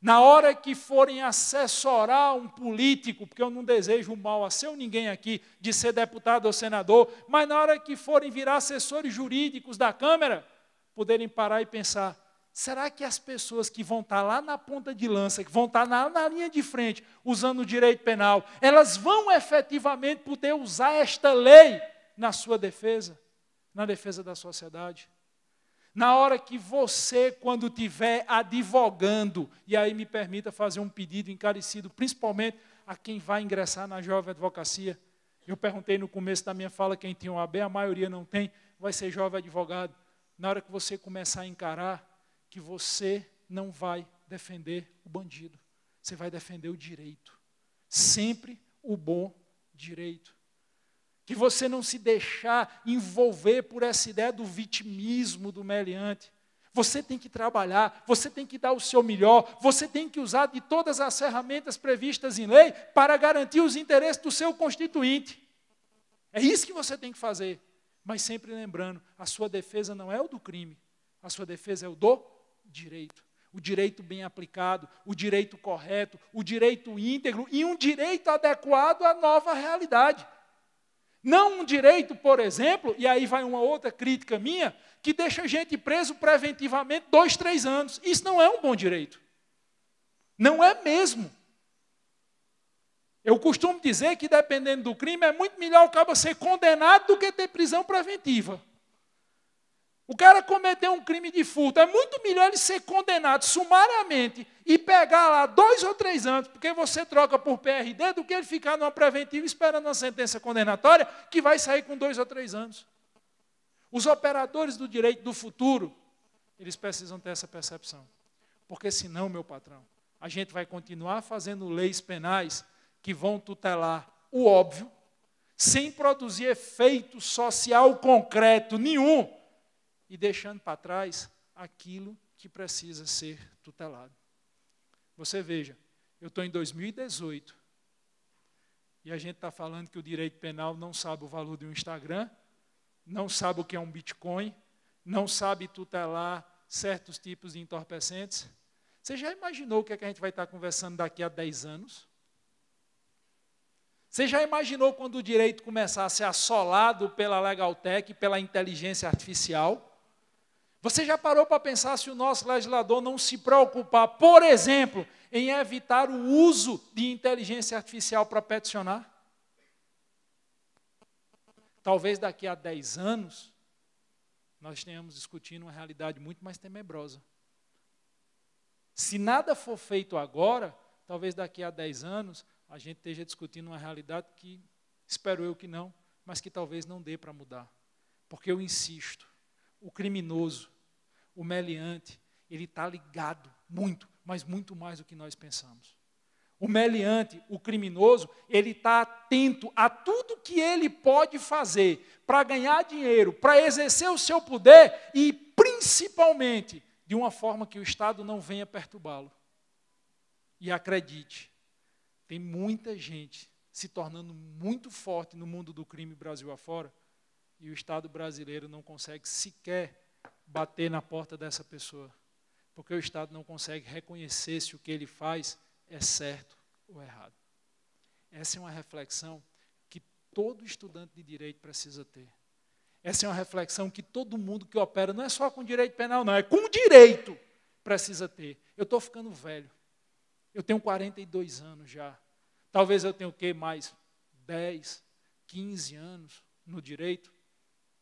Na hora que forem assessorar um político, porque eu não desejo mal a seu ninguém aqui de ser deputado ou senador, mas na hora que forem virar assessores jurídicos da Câmara, poderem parar e pensar: será que as pessoas que vão estar lá na ponta de lança, que vão estar na, na linha de frente, usando o direito penal, elas vão efetivamente poder usar esta lei na sua defesa, na defesa da sociedade? Na hora que você, quando estiver advogando, e aí me permita fazer um pedido encarecido, principalmente a quem vai ingressar na jovem advocacia. Eu perguntei no começo da minha fala quem tem AB, a maioria não tem, vai ser jovem advogado na hora que você começar a encarar que você não vai defender o bandido, você vai defender o direito. Sempre o bom direito. Que você não se deixar envolver por essa ideia do vitimismo do meliante. Você tem que trabalhar, você tem que dar o seu melhor, você tem que usar de todas as ferramentas previstas em lei para garantir os interesses do seu constituinte. É isso que você tem que fazer. Mas sempre lembrando, a sua defesa não é o do crime, a sua defesa é o do direito. O direito bem aplicado, o direito correto, o direito íntegro e um direito adequado à nova realidade. Não um direito, por exemplo, e aí vai uma outra crítica minha, que deixa a gente preso preventivamente dois, três anos. Isso não é um bom direito. Não é mesmo. Eu costumo dizer que, dependendo do crime, é muito melhor o cabo ser condenado do que ter prisão preventiva. O cara cometeu um crime de furto, é muito melhor ele ser condenado sumariamente e pegar lá dois ou três anos, porque você troca por PRD, do que ele ficar numa preventiva esperando uma sentença condenatória que vai sair com dois ou três anos. Os operadores do direito do futuro, eles precisam ter essa percepção. Porque senão, meu patrão, a gente vai continuar fazendo leis penais que vão tutelar o óbvio, sem produzir efeito social concreto nenhum e deixando para trás aquilo que precisa ser tutelado. Você veja, eu estou em 2018 e a gente está falando que o direito penal não sabe o valor de um Instagram, não sabe o que é um Bitcoin, não sabe tutelar certos tipos de entorpecentes. Você já imaginou o que, é que a gente vai estar conversando daqui a 10 anos? Você já imaginou quando o direito começar a ser assolado pela Legaltech, pela inteligência artificial? Você já parou para pensar se o nosso legislador não se preocupar, por exemplo, em evitar o uso de inteligência artificial para peticionar? Talvez daqui a 10 anos nós tenhamos discutindo uma realidade muito mais tenebrosa. Se nada for feito agora, talvez daqui a 10 anos a gente esteja discutindo uma realidade que, espero eu que não, mas que talvez não dê para mudar. Porque eu insisto, o criminoso, o meliante, ele está ligado muito, mas muito mais do que nós pensamos. O meliante, o criminoso, ele está atento a tudo que ele pode fazer para ganhar dinheiro, para exercer o seu poder e, principalmente, de uma forma que o Estado não venha perturbá-lo. E acredite, tem muita gente se tornando muito forte no mundo do crime Brasil afora e o Estado brasileiro não consegue sequer bater na porta dessa pessoa, porque o Estado não consegue reconhecer se o que ele faz é certo ou errado. Essa é uma reflexão que todo estudante de direito precisa ter. Essa é uma reflexão que todo mundo que opera, não é só com direito penal, não, é com direito, precisa ter. Eu estou ficando velho. Eu tenho 42 anos já. Talvez eu tenha o quê? Mais 10, 15 anos no direito.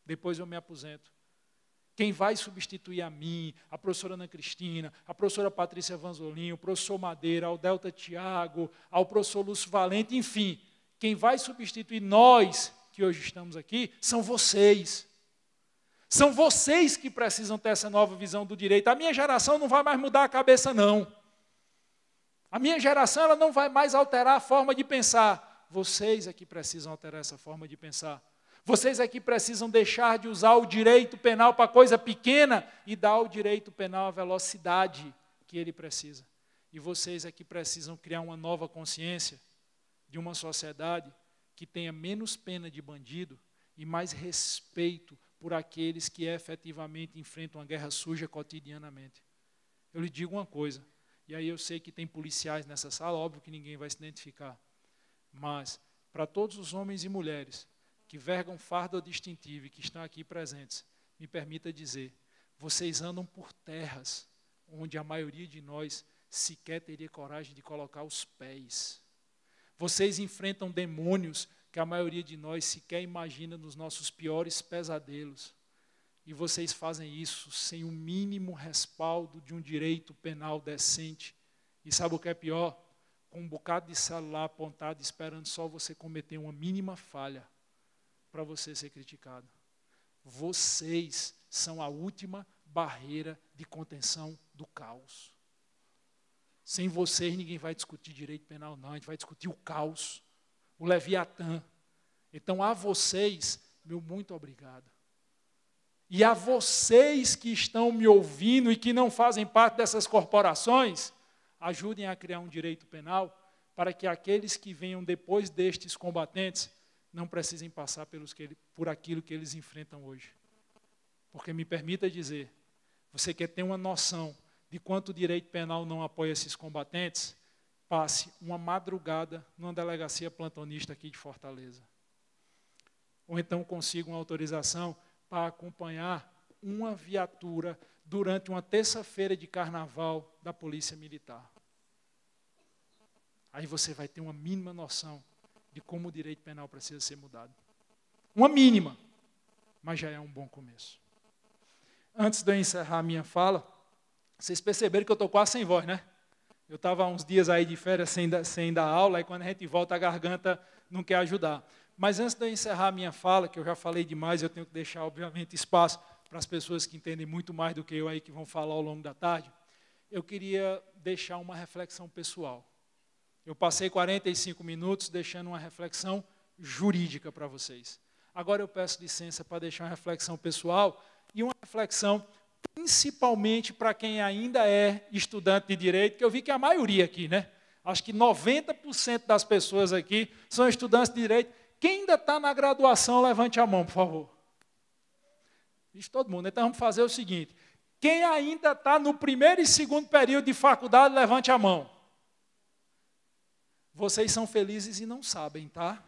Depois eu me aposento. Quem vai substituir a mim, a professora Ana Cristina, a professora Patrícia Vanzolinho, o professor Madeira, ao Delta Tiago, ao professor Lúcio Valente, enfim, quem vai substituir nós que hoje estamos aqui são vocês. São vocês que precisam ter essa nova visão do direito. A minha geração não vai mais mudar a cabeça, não. A minha geração ela não vai mais alterar a forma de pensar. Vocês é que precisam alterar essa forma de pensar. Vocês é que precisam deixar de usar o direito penal para coisa pequena e dar ao direito penal a velocidade que ele precisa. E vocês é que precisam criar uma nova consciência de uma sociedade que tenha menos pena de bandido e mais respeito por aqueles que efetivamente enfrentam a guerra suja cotidianamente. Eu lhe digo uma coisa e aí eu sei que tem policiais nessa sala, óbvio que ninguém vai se identificar. Mas para todos os homens e mulheres que vergam fardo distintivo e que estão aqui presentes, me permita dizer, vocês andam por terras onde a maioria de nós sequer teria coragem de colocar os pés. Vocês enfrentam demônios que a maioria de nós sequer imagina nos nossos piores pesadelos. E vocês fazem isso sem o mínimo respaldo de um direito penal decente. E sabe o que é pior? Com um bocado de celular apontado, esperando só você cometer uma mínima falha para você ser criticado. Vocês são a última barreira de contenção do caos. Sem vocês ninguém vai discutir direito penal, não. A gente vai discutir o caos, o Leviatã. Então, a vocês, meu muito obrigado. E a vocês que estão me ouvindo e que não fazem parte dessas corporações, ajudem a criar um direito penal para que aqueles que venham depois destes combatentes não precisem passar pelos que ele, por aquilo que eles enfrentam hoje. Porque me permita dizer, você quer ter uma noção de quanto o direito penal não apoia esses combatentes? Passe uma madrugada numa delegacia plantonista aqui de Fortaleza. Ou então consiga uma autorização para acompanhar uma viatura durante uma terça-feira de carnaval da Polícia Militar. Aí você vai ter uma mínima noção de como o direito penal precisa ser mudado. Uma mínima, mas já é um bom começo. Antes de eu encerrar a minha fala, vocês perceberam que eu estou quase sem voz, né? Eu estava uns dias aí de férias sem, sem dar aula, e quando a gente volta, a garganta não quer ajudar. Mas antes de eu encerrar minha fala, que eu já falei demais, eu tenho que deixar, obviamente, espaço para as pessoas que entendem muito mais do que eu aí, que vão falar ao longo da tarde, eu queria deixar uma reflexão pessoal. Eu passei 45 minutos deixando uma reflexão jurídica para vocês. Agora eu peço licença para deixar uma reflexão pessoal e uma reflexão principalmente para quem ainda é estudante de direito, que eu vi que a maioria aqui, né? Acho que 90% das pessoas aqui são estudantes de direito. Quem ainda está na graduação, levante a mão, por favor. Diz todo mundo. Né? Então vamos fazer o seguinte: quem ainda está no primeiro e segundo período de faculdade, levante a mão. Vocês são felizes e não sabem, tá?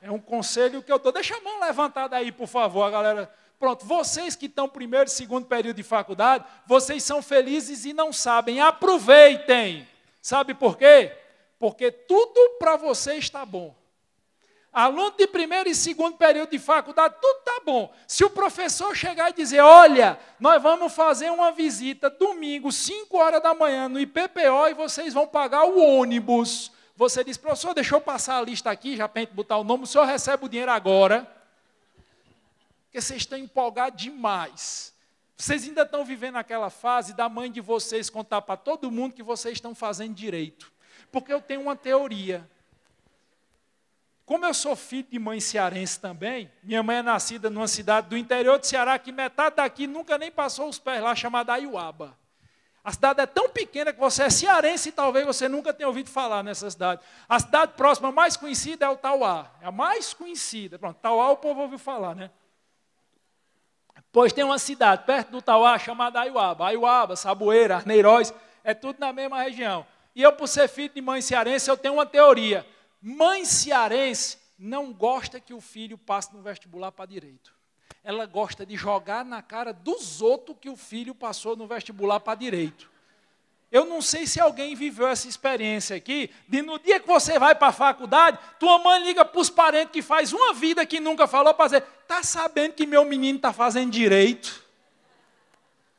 É um conselho que eu dou. Deixa a mão levantada aí, por favor, a galera. Pronto, vocês que estão primeiro e segundo período de faculdade, vocês são felizes e não sabem. Aproveitem. Sabe por quê? Porque tudo para você está bom. Aluno de primeiro e segundo período de faculdade, tudo está bom. Se o professor chegar e dizer, olha, nós vamos fazer uma visita domingo, 5 horas da manhã, no IPPO, e vocês vão pagar o ônibus. Você diz, professor, deixa eu passar a lista aqui, já para botar o nome, o senhor recebe o dinheiro agora. Porque vocês estão empolgados demais. Vocês ainda estão vivendo aquela fase da mãe de vocês contar para todo mundo que vocês estão fazendo direito. Porque eu tenho uma teoria. Como eu sou filho de mãe cearense também, minha mãe é nascida numa cidade do interior do Ceará que metade daqui nunca nem passou os pés lá, chamada Aiuaba. A cidade é tão pequena que você é cearense e talvez você nunca tenha ouvido falar nessa cidade. A cidade próxima mais conhecida é o Tauá. É a mais conhecida. Pronto, Tauá o povo ouviu falar, né? Pois tem uma cidade perto do Tauá chamada Aiuaba. Aiuaba, Saboeira, Arneiroz, é tudo na mesma região. E eu, por ser filho de mãe cearense, eu tenho uma teoria mãe cearense não gosta que o filho passe no vestibular para direito. Ela gosta de jogar na cara dos outros que o filho passou no vestibular para direito. Eu não sei se alguém viveu essa experiência aqui, de no dia que você vai para a faculdade, tua mãe liga para os parentes que faz uma vida que nunca falou para dizer, tá sabendo que meu menino está fazendo direito?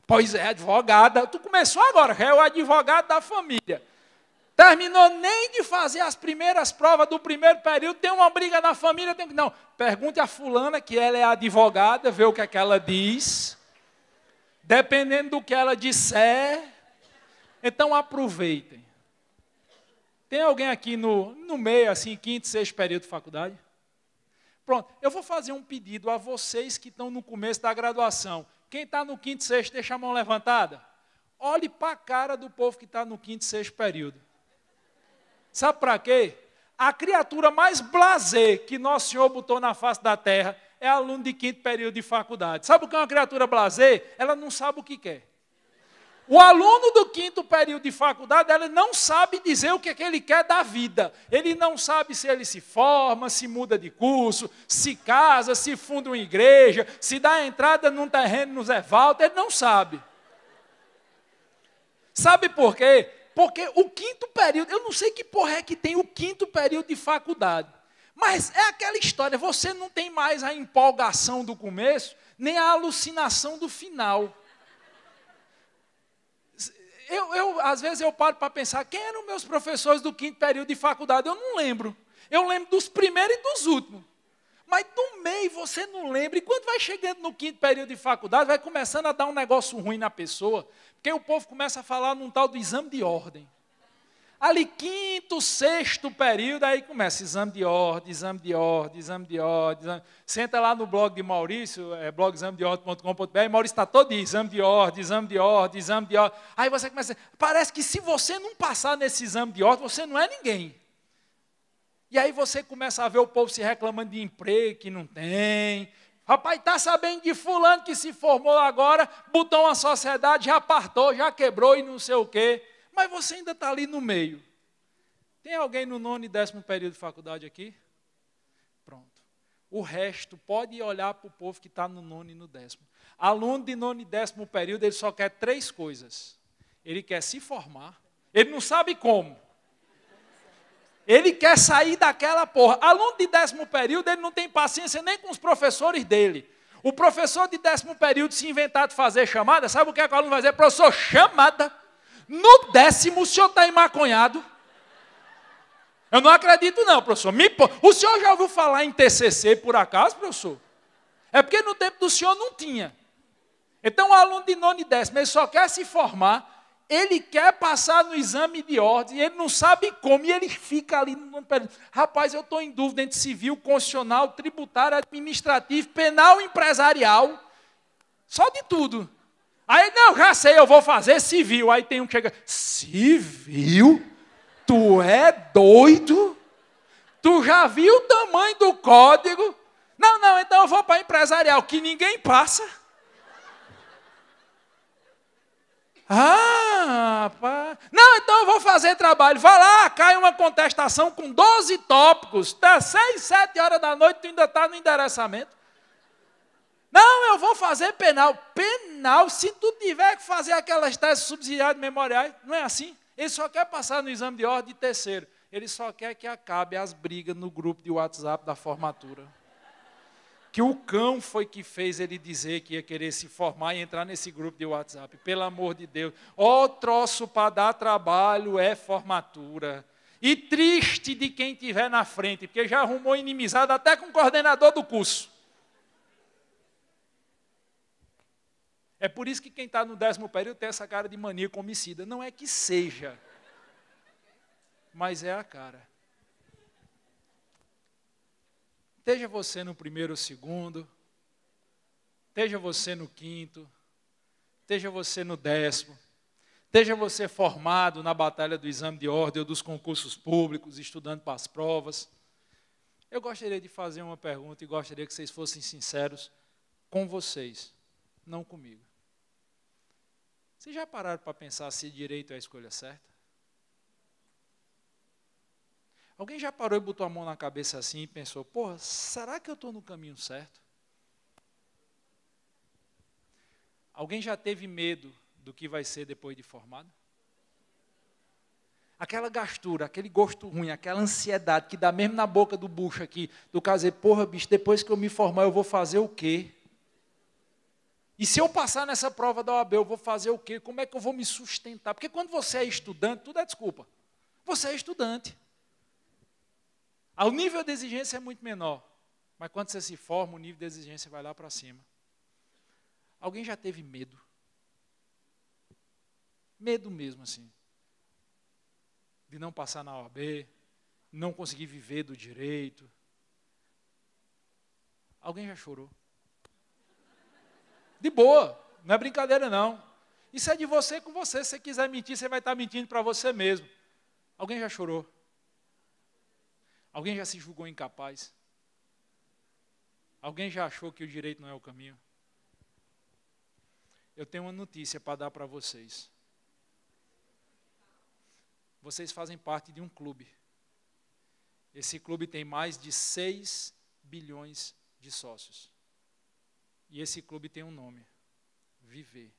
Pois é, advogada. Tu começou agora, é o advogado da família. Terminou nem de fazer as primeiras provas do primeiro período, tem uma briga na família, tem que. Não, pergunte a fulana, que ela é advogada, vê o que, é que ela diz. Dependendo do que ela disser. Então aproveitem. Tem alguém aqui no, no meio, assim, quinto, sexto período de faculdade? Pronto, eu vou fazer um pedido a vocês que estão no começo da graduação. Quem está no quinto, sexto, deixa a mão levantada. Olhe para a cara do povo que está no quinto, sexto período. Sabe para quê? A criatura mais blazer que Nosso Senhor botou na face da terra é aluno de quinto período de faculdade. Sabe o que é uma criatura blazer? Ela não sabe o que quer. O aluno do quinto período de faculdade, ele não sabe dizer o que, é que ele quer da vida. Ele não sabe se ele se forma, se muda de curso, se casa, se funda uma igreja, se dá entrada num terreno no Zé Walter, ele não sabe. Sabe por quê? Porque o quinto período, eu não sei que porra é que tem o quinto período de faculdade. Mas é aquela história, você não tem mais a empolgação do começo, nem a alucinação do final. Eu, eu às vezes eu paro para pensar, quem eram meus professores do quinto período de faculdade? Eu não lembro. Eu lembro dos primeiros e dos últimos. Mas do meio você não lembra. E quando vai chegando no quinto período de faculdade, vai começando a dar um negócio ruim na pessoa. Que o povo começa a falar num tal do exame de ordem. Ali, quinto, sexto período, aí começa exame de ordem, exame de ordem, exame de ordem. Exame... Senta lá no blog de Maurício, é blogexamedeordem.com.br, Maurício está todo de exame de ordem, exame de ordem, exame de ordem. Aí você começa, parece que se você não passar nesse exame de ordem, você não é ninguém. E aí você começa a ver o povo se reclamando de emprego que não tem, Rapaz, está sabendo de fulano que se formou agora, botou uma sociedade, já apartou, já quebrou e não sei o quê. Mas você ainda está ali no meio. Tem alguém no nono e décimo período de faculdade aqui? Pronto. O resto pode olhar para o povo que está no nono e no décimo. Aluno de nono e décimo período, ele só quer três coisas. Ele quer se formar, ele não sabe como. Ele quer sair daquela porra. Aluno de décimo período, ele não tem paciência nem com os professores dele. O professor de décimo período, se inventar de fazer chamada, sabe o que, é que o aluno vai dizer? Professor, chamada. No décimo, o senhor está emaconhado. Eu não acredito, não, professor. Me... O senhor já ouviu falar em TCC por acaso, professor? É porque no tempo do senhor não tinha. Então, o aluno de nono e décimo, ele só quer se formar ele quer passar no exame de ordem, ele não sabe como, e ele fica ali. Rapaz, eu estou em dúvida entre civil, constitucional, tributário, administrativo, penal, empresarial, só de tudo. Aí, não, já sei, eu vou fazer civil. Aí tem um que chega, civil? Tu é doido? Tu já viu o tamanho do código? Não, não, então eu vou para empresarial, que ninguém passa. Ah, pá! Não, então eu vou fazer trabalho. Vá lá, cai uma contestação com 12 tópicos. Até 6, 7 horas da noite, tu ainda está no endereçamento. Não, eu vou fazer penal. Penal, se tu tiver que fazer aquelas teses de memoriais, não é assim? Ele só quer passar no exame de ordem de terceiro. Ele só quer que acabe as brigas no grupo de WhatsApp da formatura que o cão foi que fez ele dizer que ia querer se formar e entrar nesse grupo de WhatsApp. Pelo amor de Deus, ó oh, troço para dar trabalho é formatura. E triste de quem tiver na frente, porque já arrumou inimizado até com o coordenador do curso. É por isso que quem está no décimo período tem essa cara de mania homicida. Não é que seja, mas é a cara. Esteja você no primeiro ou segundo, esteja você no quinto, esteja você no décimo, esteja você formado na batalha do exame de ordem ou dos concursos públicos, estudando para as provas. Eu gostaria de fazer uma pergunta e gostaria que vocês fossem sinceros com vocês, não comigo. Vocês já pararam para pensar se direito é a escolha certa? Alguém já parou e botou a mão na cabeça assim e pensou: porra, será que eu estou no caminho certo? Alguém já teve medo do que vai ser depois de formado? Aquela gastura, aquele gosto ruim, aquela ansiedade que dá mesmo na boca do bucho aqui, do cara porra, bicho, depois que eu me formar, eu vou fazer o quê? E se eu passar nessa prova da OAB, eu vou fazer o quê? Como é que eu vou me sustentar? Porque quando você é estudante, tudo é desculpa. Você é estudante. Ah, o nível de exigência é muito menor, mas quando você se forma, o nível de exigência vai lá para cima. Alguém já teve medo? Medo mesmo, assim. De não passar na OAB, não conseguir viver do direito. Alguém já chorou? De boa, não é brincadeira não. Isso é de você com você. Se você quiser mentir, você vai estar tá mentindo para você mesmo. Alguém já chorou? Alguém já se julgou incapaz? Alguém já achou que o direito não é o caminho? Eu tenho uma notícia para dar para vocês. Vocês fazem parte de um clube. Esse clube tem mais de 6 bilhões de sócios. E esse clube tem um nome: Viver.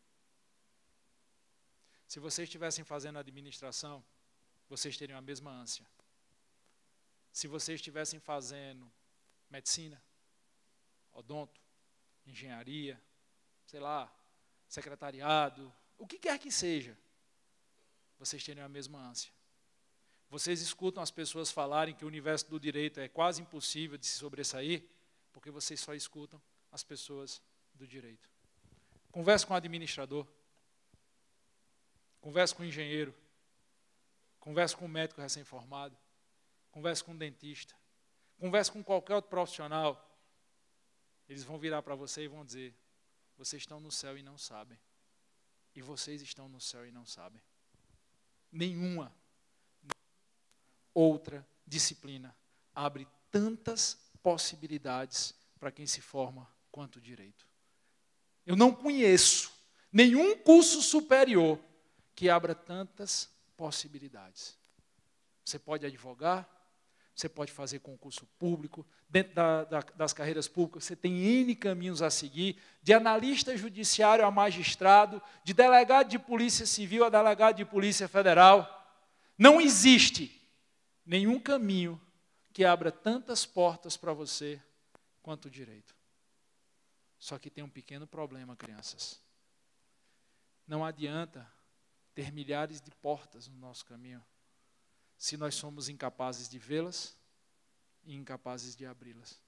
Se vocês estivessem fazendo administração, vocês teriam a mesma ânsia se vocês estivessem fazendo medicina, odonto, engenharia, sei lá, secretariado, o que quer que seja, vocês teriam a mesma ânsia. Vocês escutam as pessoas falarem que o universo do direito é quase impossível de se sobressair, porque vocês só escutam as pessoas do direito. Converse com o administrador, converse com o engenheiro, converse com o médico recém-formado, Converse com um dentista. Converse com qualquer outro profissional. Eles vão virar para você e vão dizer: vocês estão no céu e não sabem. E vocês estão no céu e não sabem. Nenhuma outra disciplina abre tantas possibilidades para quem se forma quanto direito. Eu não conheço nenhum curso superior que abra tantas possibilidades. Você pode advogar, você pode fazer concurso público, dentro da, da, das carreiras públicas você tem N caminhos a seguir, de analista judiciário a magistrado, de delegado de polícia civil a delegado de polícia federal. Não existe nenhum caminho que abra tantas portas para você quanto o direito. Só que tem um pequeno problema, crianças. Não adianta ter milhares de portas no nosso caminho se nós somos incapazes de vê-las e incapazes de abri-las.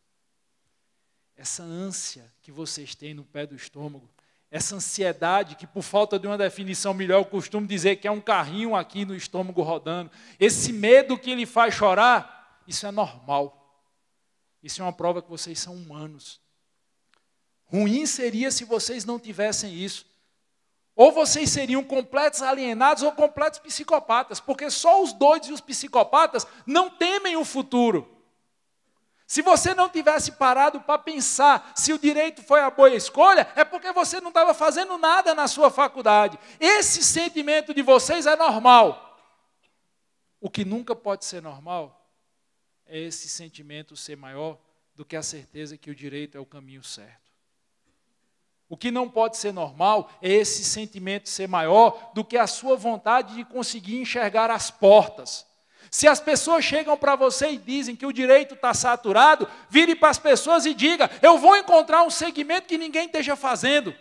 Essa ânsia que vocês têm no pé do estômago, essa ansiedade que, por falta de uma definição melhor, eu costumo dizer que é um carrinho aqui no estômago rodando, esse medo que lhe faz chorar, isso é normal. Isso é uma prova que vocês são humanos. Ruim seria se vocês não tivessem isso. Ou vocês seriam completos alienados ou completos psicopatas, porque só os doidos e os psicopatas não temem o futuro. Se você não tivesse parado para pensar se o direito foi a boa escolha, é porque você não estava fazendo nada na sua faculdade. Esse sentimento de vocês é normal. O que nunca pode ser normal é esse sentimento ser maior do que a certeza que o direito é o caminho certo. O que não pode ser normal é esse sentimento ser maior do que a sua vontade de conseguir enxergar as portas. Se as pessoas chegam para você e dizem que o direito está saturado, vire para as pessoas e diga: eu vou encontrar um segmento que ninguém esteja fazendo.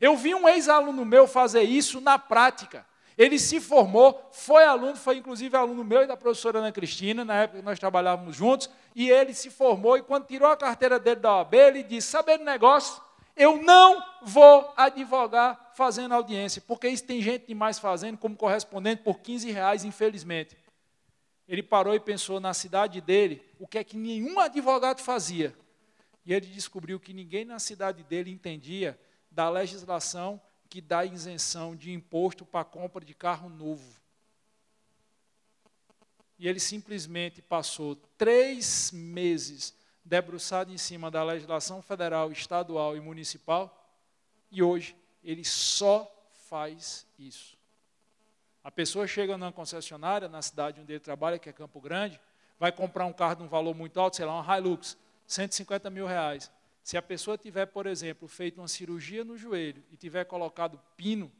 Eu vi um ex-aluno meu fazer isso na prática. Ele se formou, foi aluno, foi inclusive aluno meu e da professora Ana Cristina, na época que nós trabalhávamos juntos, e ele se formou e quando tirou a carteira dele da OAB, ele disse: saber do negócio? Eu não vou advogar fazendo audiência, porque isso tem gente demais fazendo como correspondente por 15 reais, infelizmente. Ele parou e pensou na cidade dele o que é que nenhum advogado fazia. E ele descobriu que ninguém na cidade dele entendia da legislação que dá isenção de imposto para a compra de carro novo. E ele simplesmente passou três meses debruçado em cima da legislação federal, estadual e municipal, e hoje ele só faz isso. A pessoa chega numa concessionária, na cidade onde ele trabalha, que é Campo Grande, vai comprar um carro de um valor muito alto, sei lá, um Hilux, 150 mil reais. Se a pessoa tiver, por exemplo, feito uma cirurgia no joelho e tiver colocado pino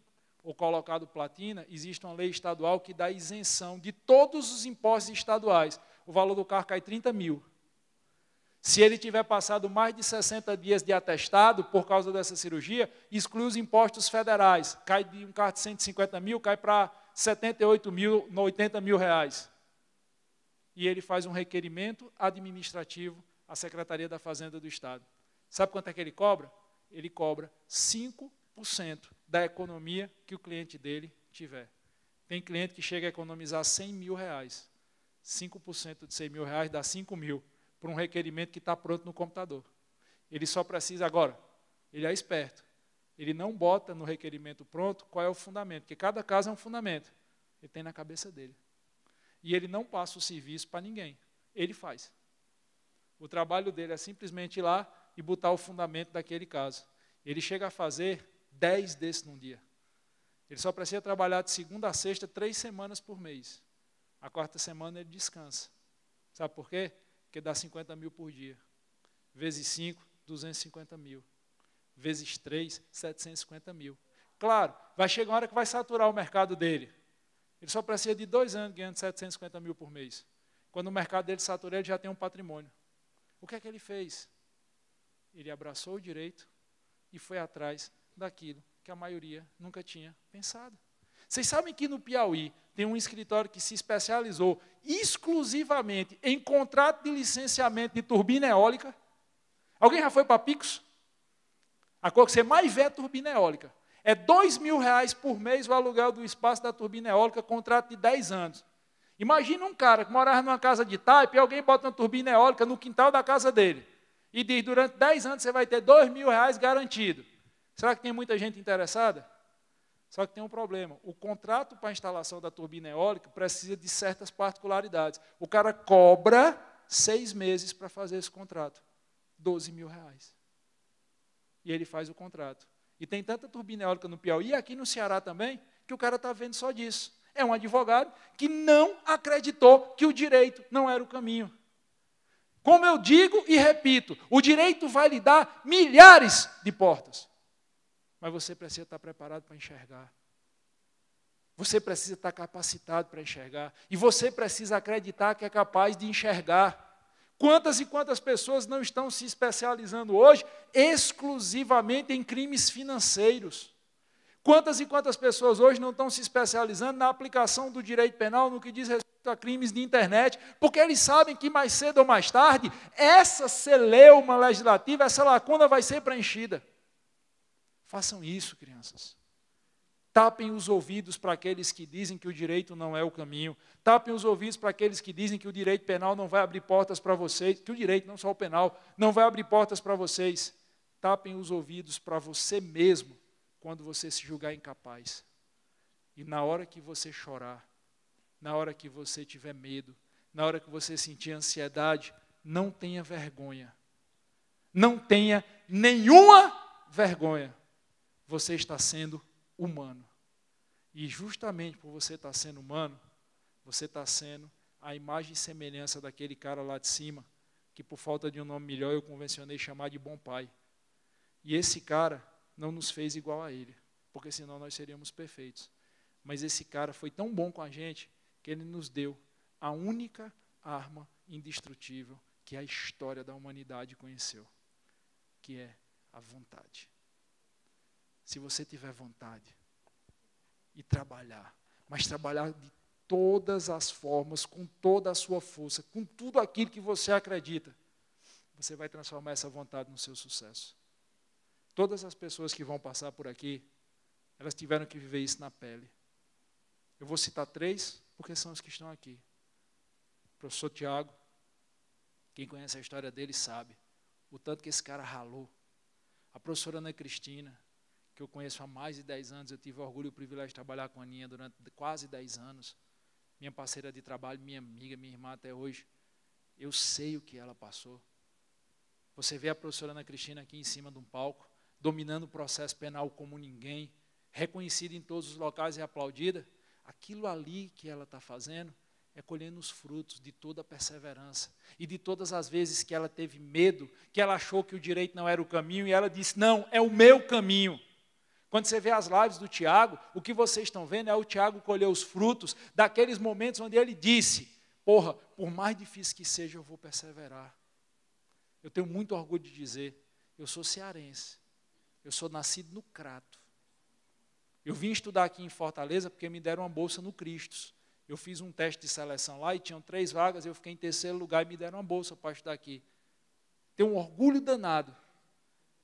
ou colocado platina, existe uma lei estadual que dá isenção de todos os impostos estaduais. O valor do carro cai 30 mil. Se ele tiver passado mais de 60 dias de atestado por causa dessa cirurgia, exclui os impostos federais. Cai de um carro de 150 mil, cai para 78 mil, 80 mil reais. E ele faz um requerimento administrativo à Secretaria da Fazenda do Estado. Sabe quanto é que ele cobra? Ele cobra 5% da economia que o cliente dele tiver. Tem cliente que chega a economizar 100 mil reais. 5% de 100 mil reais dá 5 mil por um requerimento que está pronto no computador. Ele só precisa agora, ele é esperto. Ele não bota no requerimento pronto qual é o fundamento, porque cada caso é um fundamento. Ele tem na cabeça dele. E ele não passa o serviço para ninguém. Ele faz. O trabalho dele é simplesmente ir lá e botar o fundamento daquele caso. Ele chega a fazer 10 desses num dia. Ele só precisa trabalhar de segunda a sexta, três semanas por mês. A quarta semana ele descansa. Sabe por quê? que dá 50 mil por dia. Vezes 5, 250 mil. Vezes 3, 750 mil. Claro, vai chegar uma hora que vai saturar o mercado dele. Ele só precisa de dois anos ganhando 750 mil por mês. Quando o mercado dele satura, ele já tem um patrimônio. O que é que ele fez? Ele abraçou o direito e foi atrás daquilo que a maioria nunca tinha pensado. Vocês sabem que no Piauí tem um escritório que se especializou exclusivamente em contrato de licenciamento de turbina eólica? Alguém já foi para Picos? A coisa que você mais vê é turbina eólica. É dois mil reais por mês o aluguel do espaço da turbina eólica, contrato de 10 anos. Imagina um cara que morava numa casa de taipa e alguém bota uma turbina eólica no quintal da casa dele e diz, durante 10 anos você vai ter dois mil reais garantido. Será que tem muita gente interessada? Só que tem um problema. O contrato para a instalação da turbina eólica precisa de certas particularidades. O cara cobra seis meses para fazer esse contrato. 12 mil reais. E ele faz o contrato. E tem tanta turbina eólica no Piauí e aqui no Ceará também, que o cara está vendo só disso. É um advogado que não acreditou que o direito não era o caminho. Como eu digo e repito, o direito vai lhe dar milhares de portas mas você precisa estar preparado para enxergar. Você precisa estar capacitado para enxergar. E você precisa acreditar que é capaz de enxergar. Quantas e quantas pessoas não estão se especializando hoje exclusivamente em crimes financeiros? Quantas e quantas pessoas hoje não estão se especializando na aplicação do direito penal no que diz respeito a crimes de internet? Porque eles sabem que mais cedo ou mais tarde, essa celeuma legislativa, essa lacuna vai ser preenchida. Façam isso, crianças. Tapem os ouvidos para aqueles que dizem que o direito não é o caminho. Tapem os ouvidos para aqueles que dizem que o direito penal não vai abrir portas para vocês, que o direito, não só o penal, não vai abrir portas para vocês. Tapem os ouvidos para você mesmo quando você se julgar incapaz. E na hora que você chorar, na hora que você tiver medo, na hora que você sentir ansiedade, não tenha vergonha. Não tenha nenhuma vergonha você está sendo humano. E justamente por você estar sendo humano, você está sendo a imagem e semelhança daquele cara lá de cima, que por falta de um nome melhor eu convencionei chamar de bom pai. E esse cara não nos fez igual a ele, porque senão nós seríamos perfeitos. Mas esse cara foi tão bom com a gente que ele nos deu a única arma indestrutível que a história da humanidade conheceu, que é a vontade se você tiver vontade e trabalhar, mas trabalhar de todas as formas, com toda a sua força, com tudo aquilo que você acredita, você vai transformar essa vontade no seu sucesso. Todas as pessoas que vão passar por aqui, elas tiveram que viver isso na pele. Eu vou citar três, porque são os que estão aqui. O professor Tiago, quem conhece a história dele sabe o tanto que esse cara ralou. A professora Ana Cristina, que eu conheço há mais de 10 anos. Eu tive orgulho e o privilégio de trabalhar com a Aninha durante quase 10 anos. Minha parceira de trabalho, minha amiga, minha irmã até hoje. Eu sei o que ela passou. Você vê a professora Ana Cristina aqui em cima de um palco, dominando o processo penal como ninguém, reconhecida em todos os locais e aplaudida. Aquilo ali que ela está fazendo é colhendo os frutos de toda a perseverança e de todas as vezes que ela teve medo, que ela achou que o direito não era o caminho e ela disse: Não, é o meu caminho. Quando você vê as lives do Tiago, o que vocês estão vendo é o Tiago colher os frutos daqueles momentos onde ele disse: Porra, por mais difícil que seja, eu vou perseverar. Eu tenho muito orgulho de dizer: eu sou cearense, eu sou nascido no Crato. Eu vim estudar aqui em Fortaleza porque me deram uma bolsa no Cristos. Eu fiz um teste de seleção lá e tinham três vagas, eu fiquei em terceiro lugar e me deram uma bolsa para estudar aqui. Tenho um orgulho danado.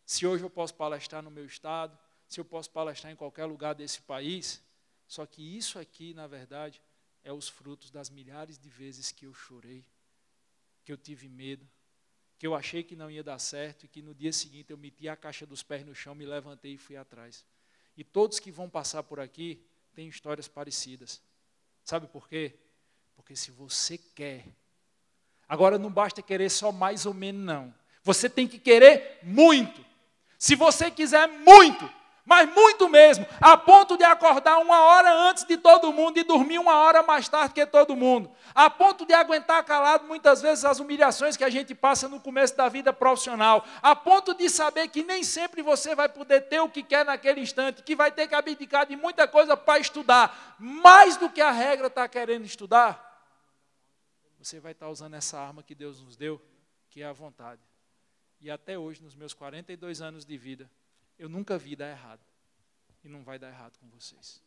Se hoje eu posso palestrar no meu estado, se eu posso palestrar em qualquer lugar desse país. Só que isso aqui, na verdade, é os frutos das milhares de vezes que eu chorei, que eu tive medo, que eu achei que não ia dar certo e que no dia seguinte eu meti a caixa dos pés no chão, me levantei e fui atrás. E todos que vão passar por aqui têm histórias parecidas. Sabe por quê? Porque se você quer, agora não basta querer só mais ou menos, não. Você tem que querer muito. Se você quiser muito, mas muito mesmo, a ponto de acordar uma hora antes de todo mundo e dormir uma hora mais tarde que todo mundo, a ponto de aguentar calado muitas vezes as humilhações que a gente passa no começo da vida profissional, a ponto de saber que nem sempre você vai poder ter o que quer naquele instante, que vai ter que abdicar de muita coisa para estudar, mais do que a regra está querendo estudar, você vai estar tá usando essa arma que Deus nos deu, que é a vontade. E até hoje, nos meus 42 anos de vida, eu nunca vi dar errado. E não vai dar errado com vocês.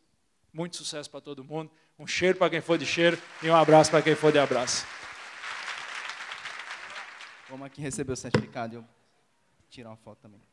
Muito sucesso para todo mundo. Um cheiro para quem for de cheiro e um abraço para quem for de abraço. Vamos aqui receber o certificado e eu tirar uma foto também.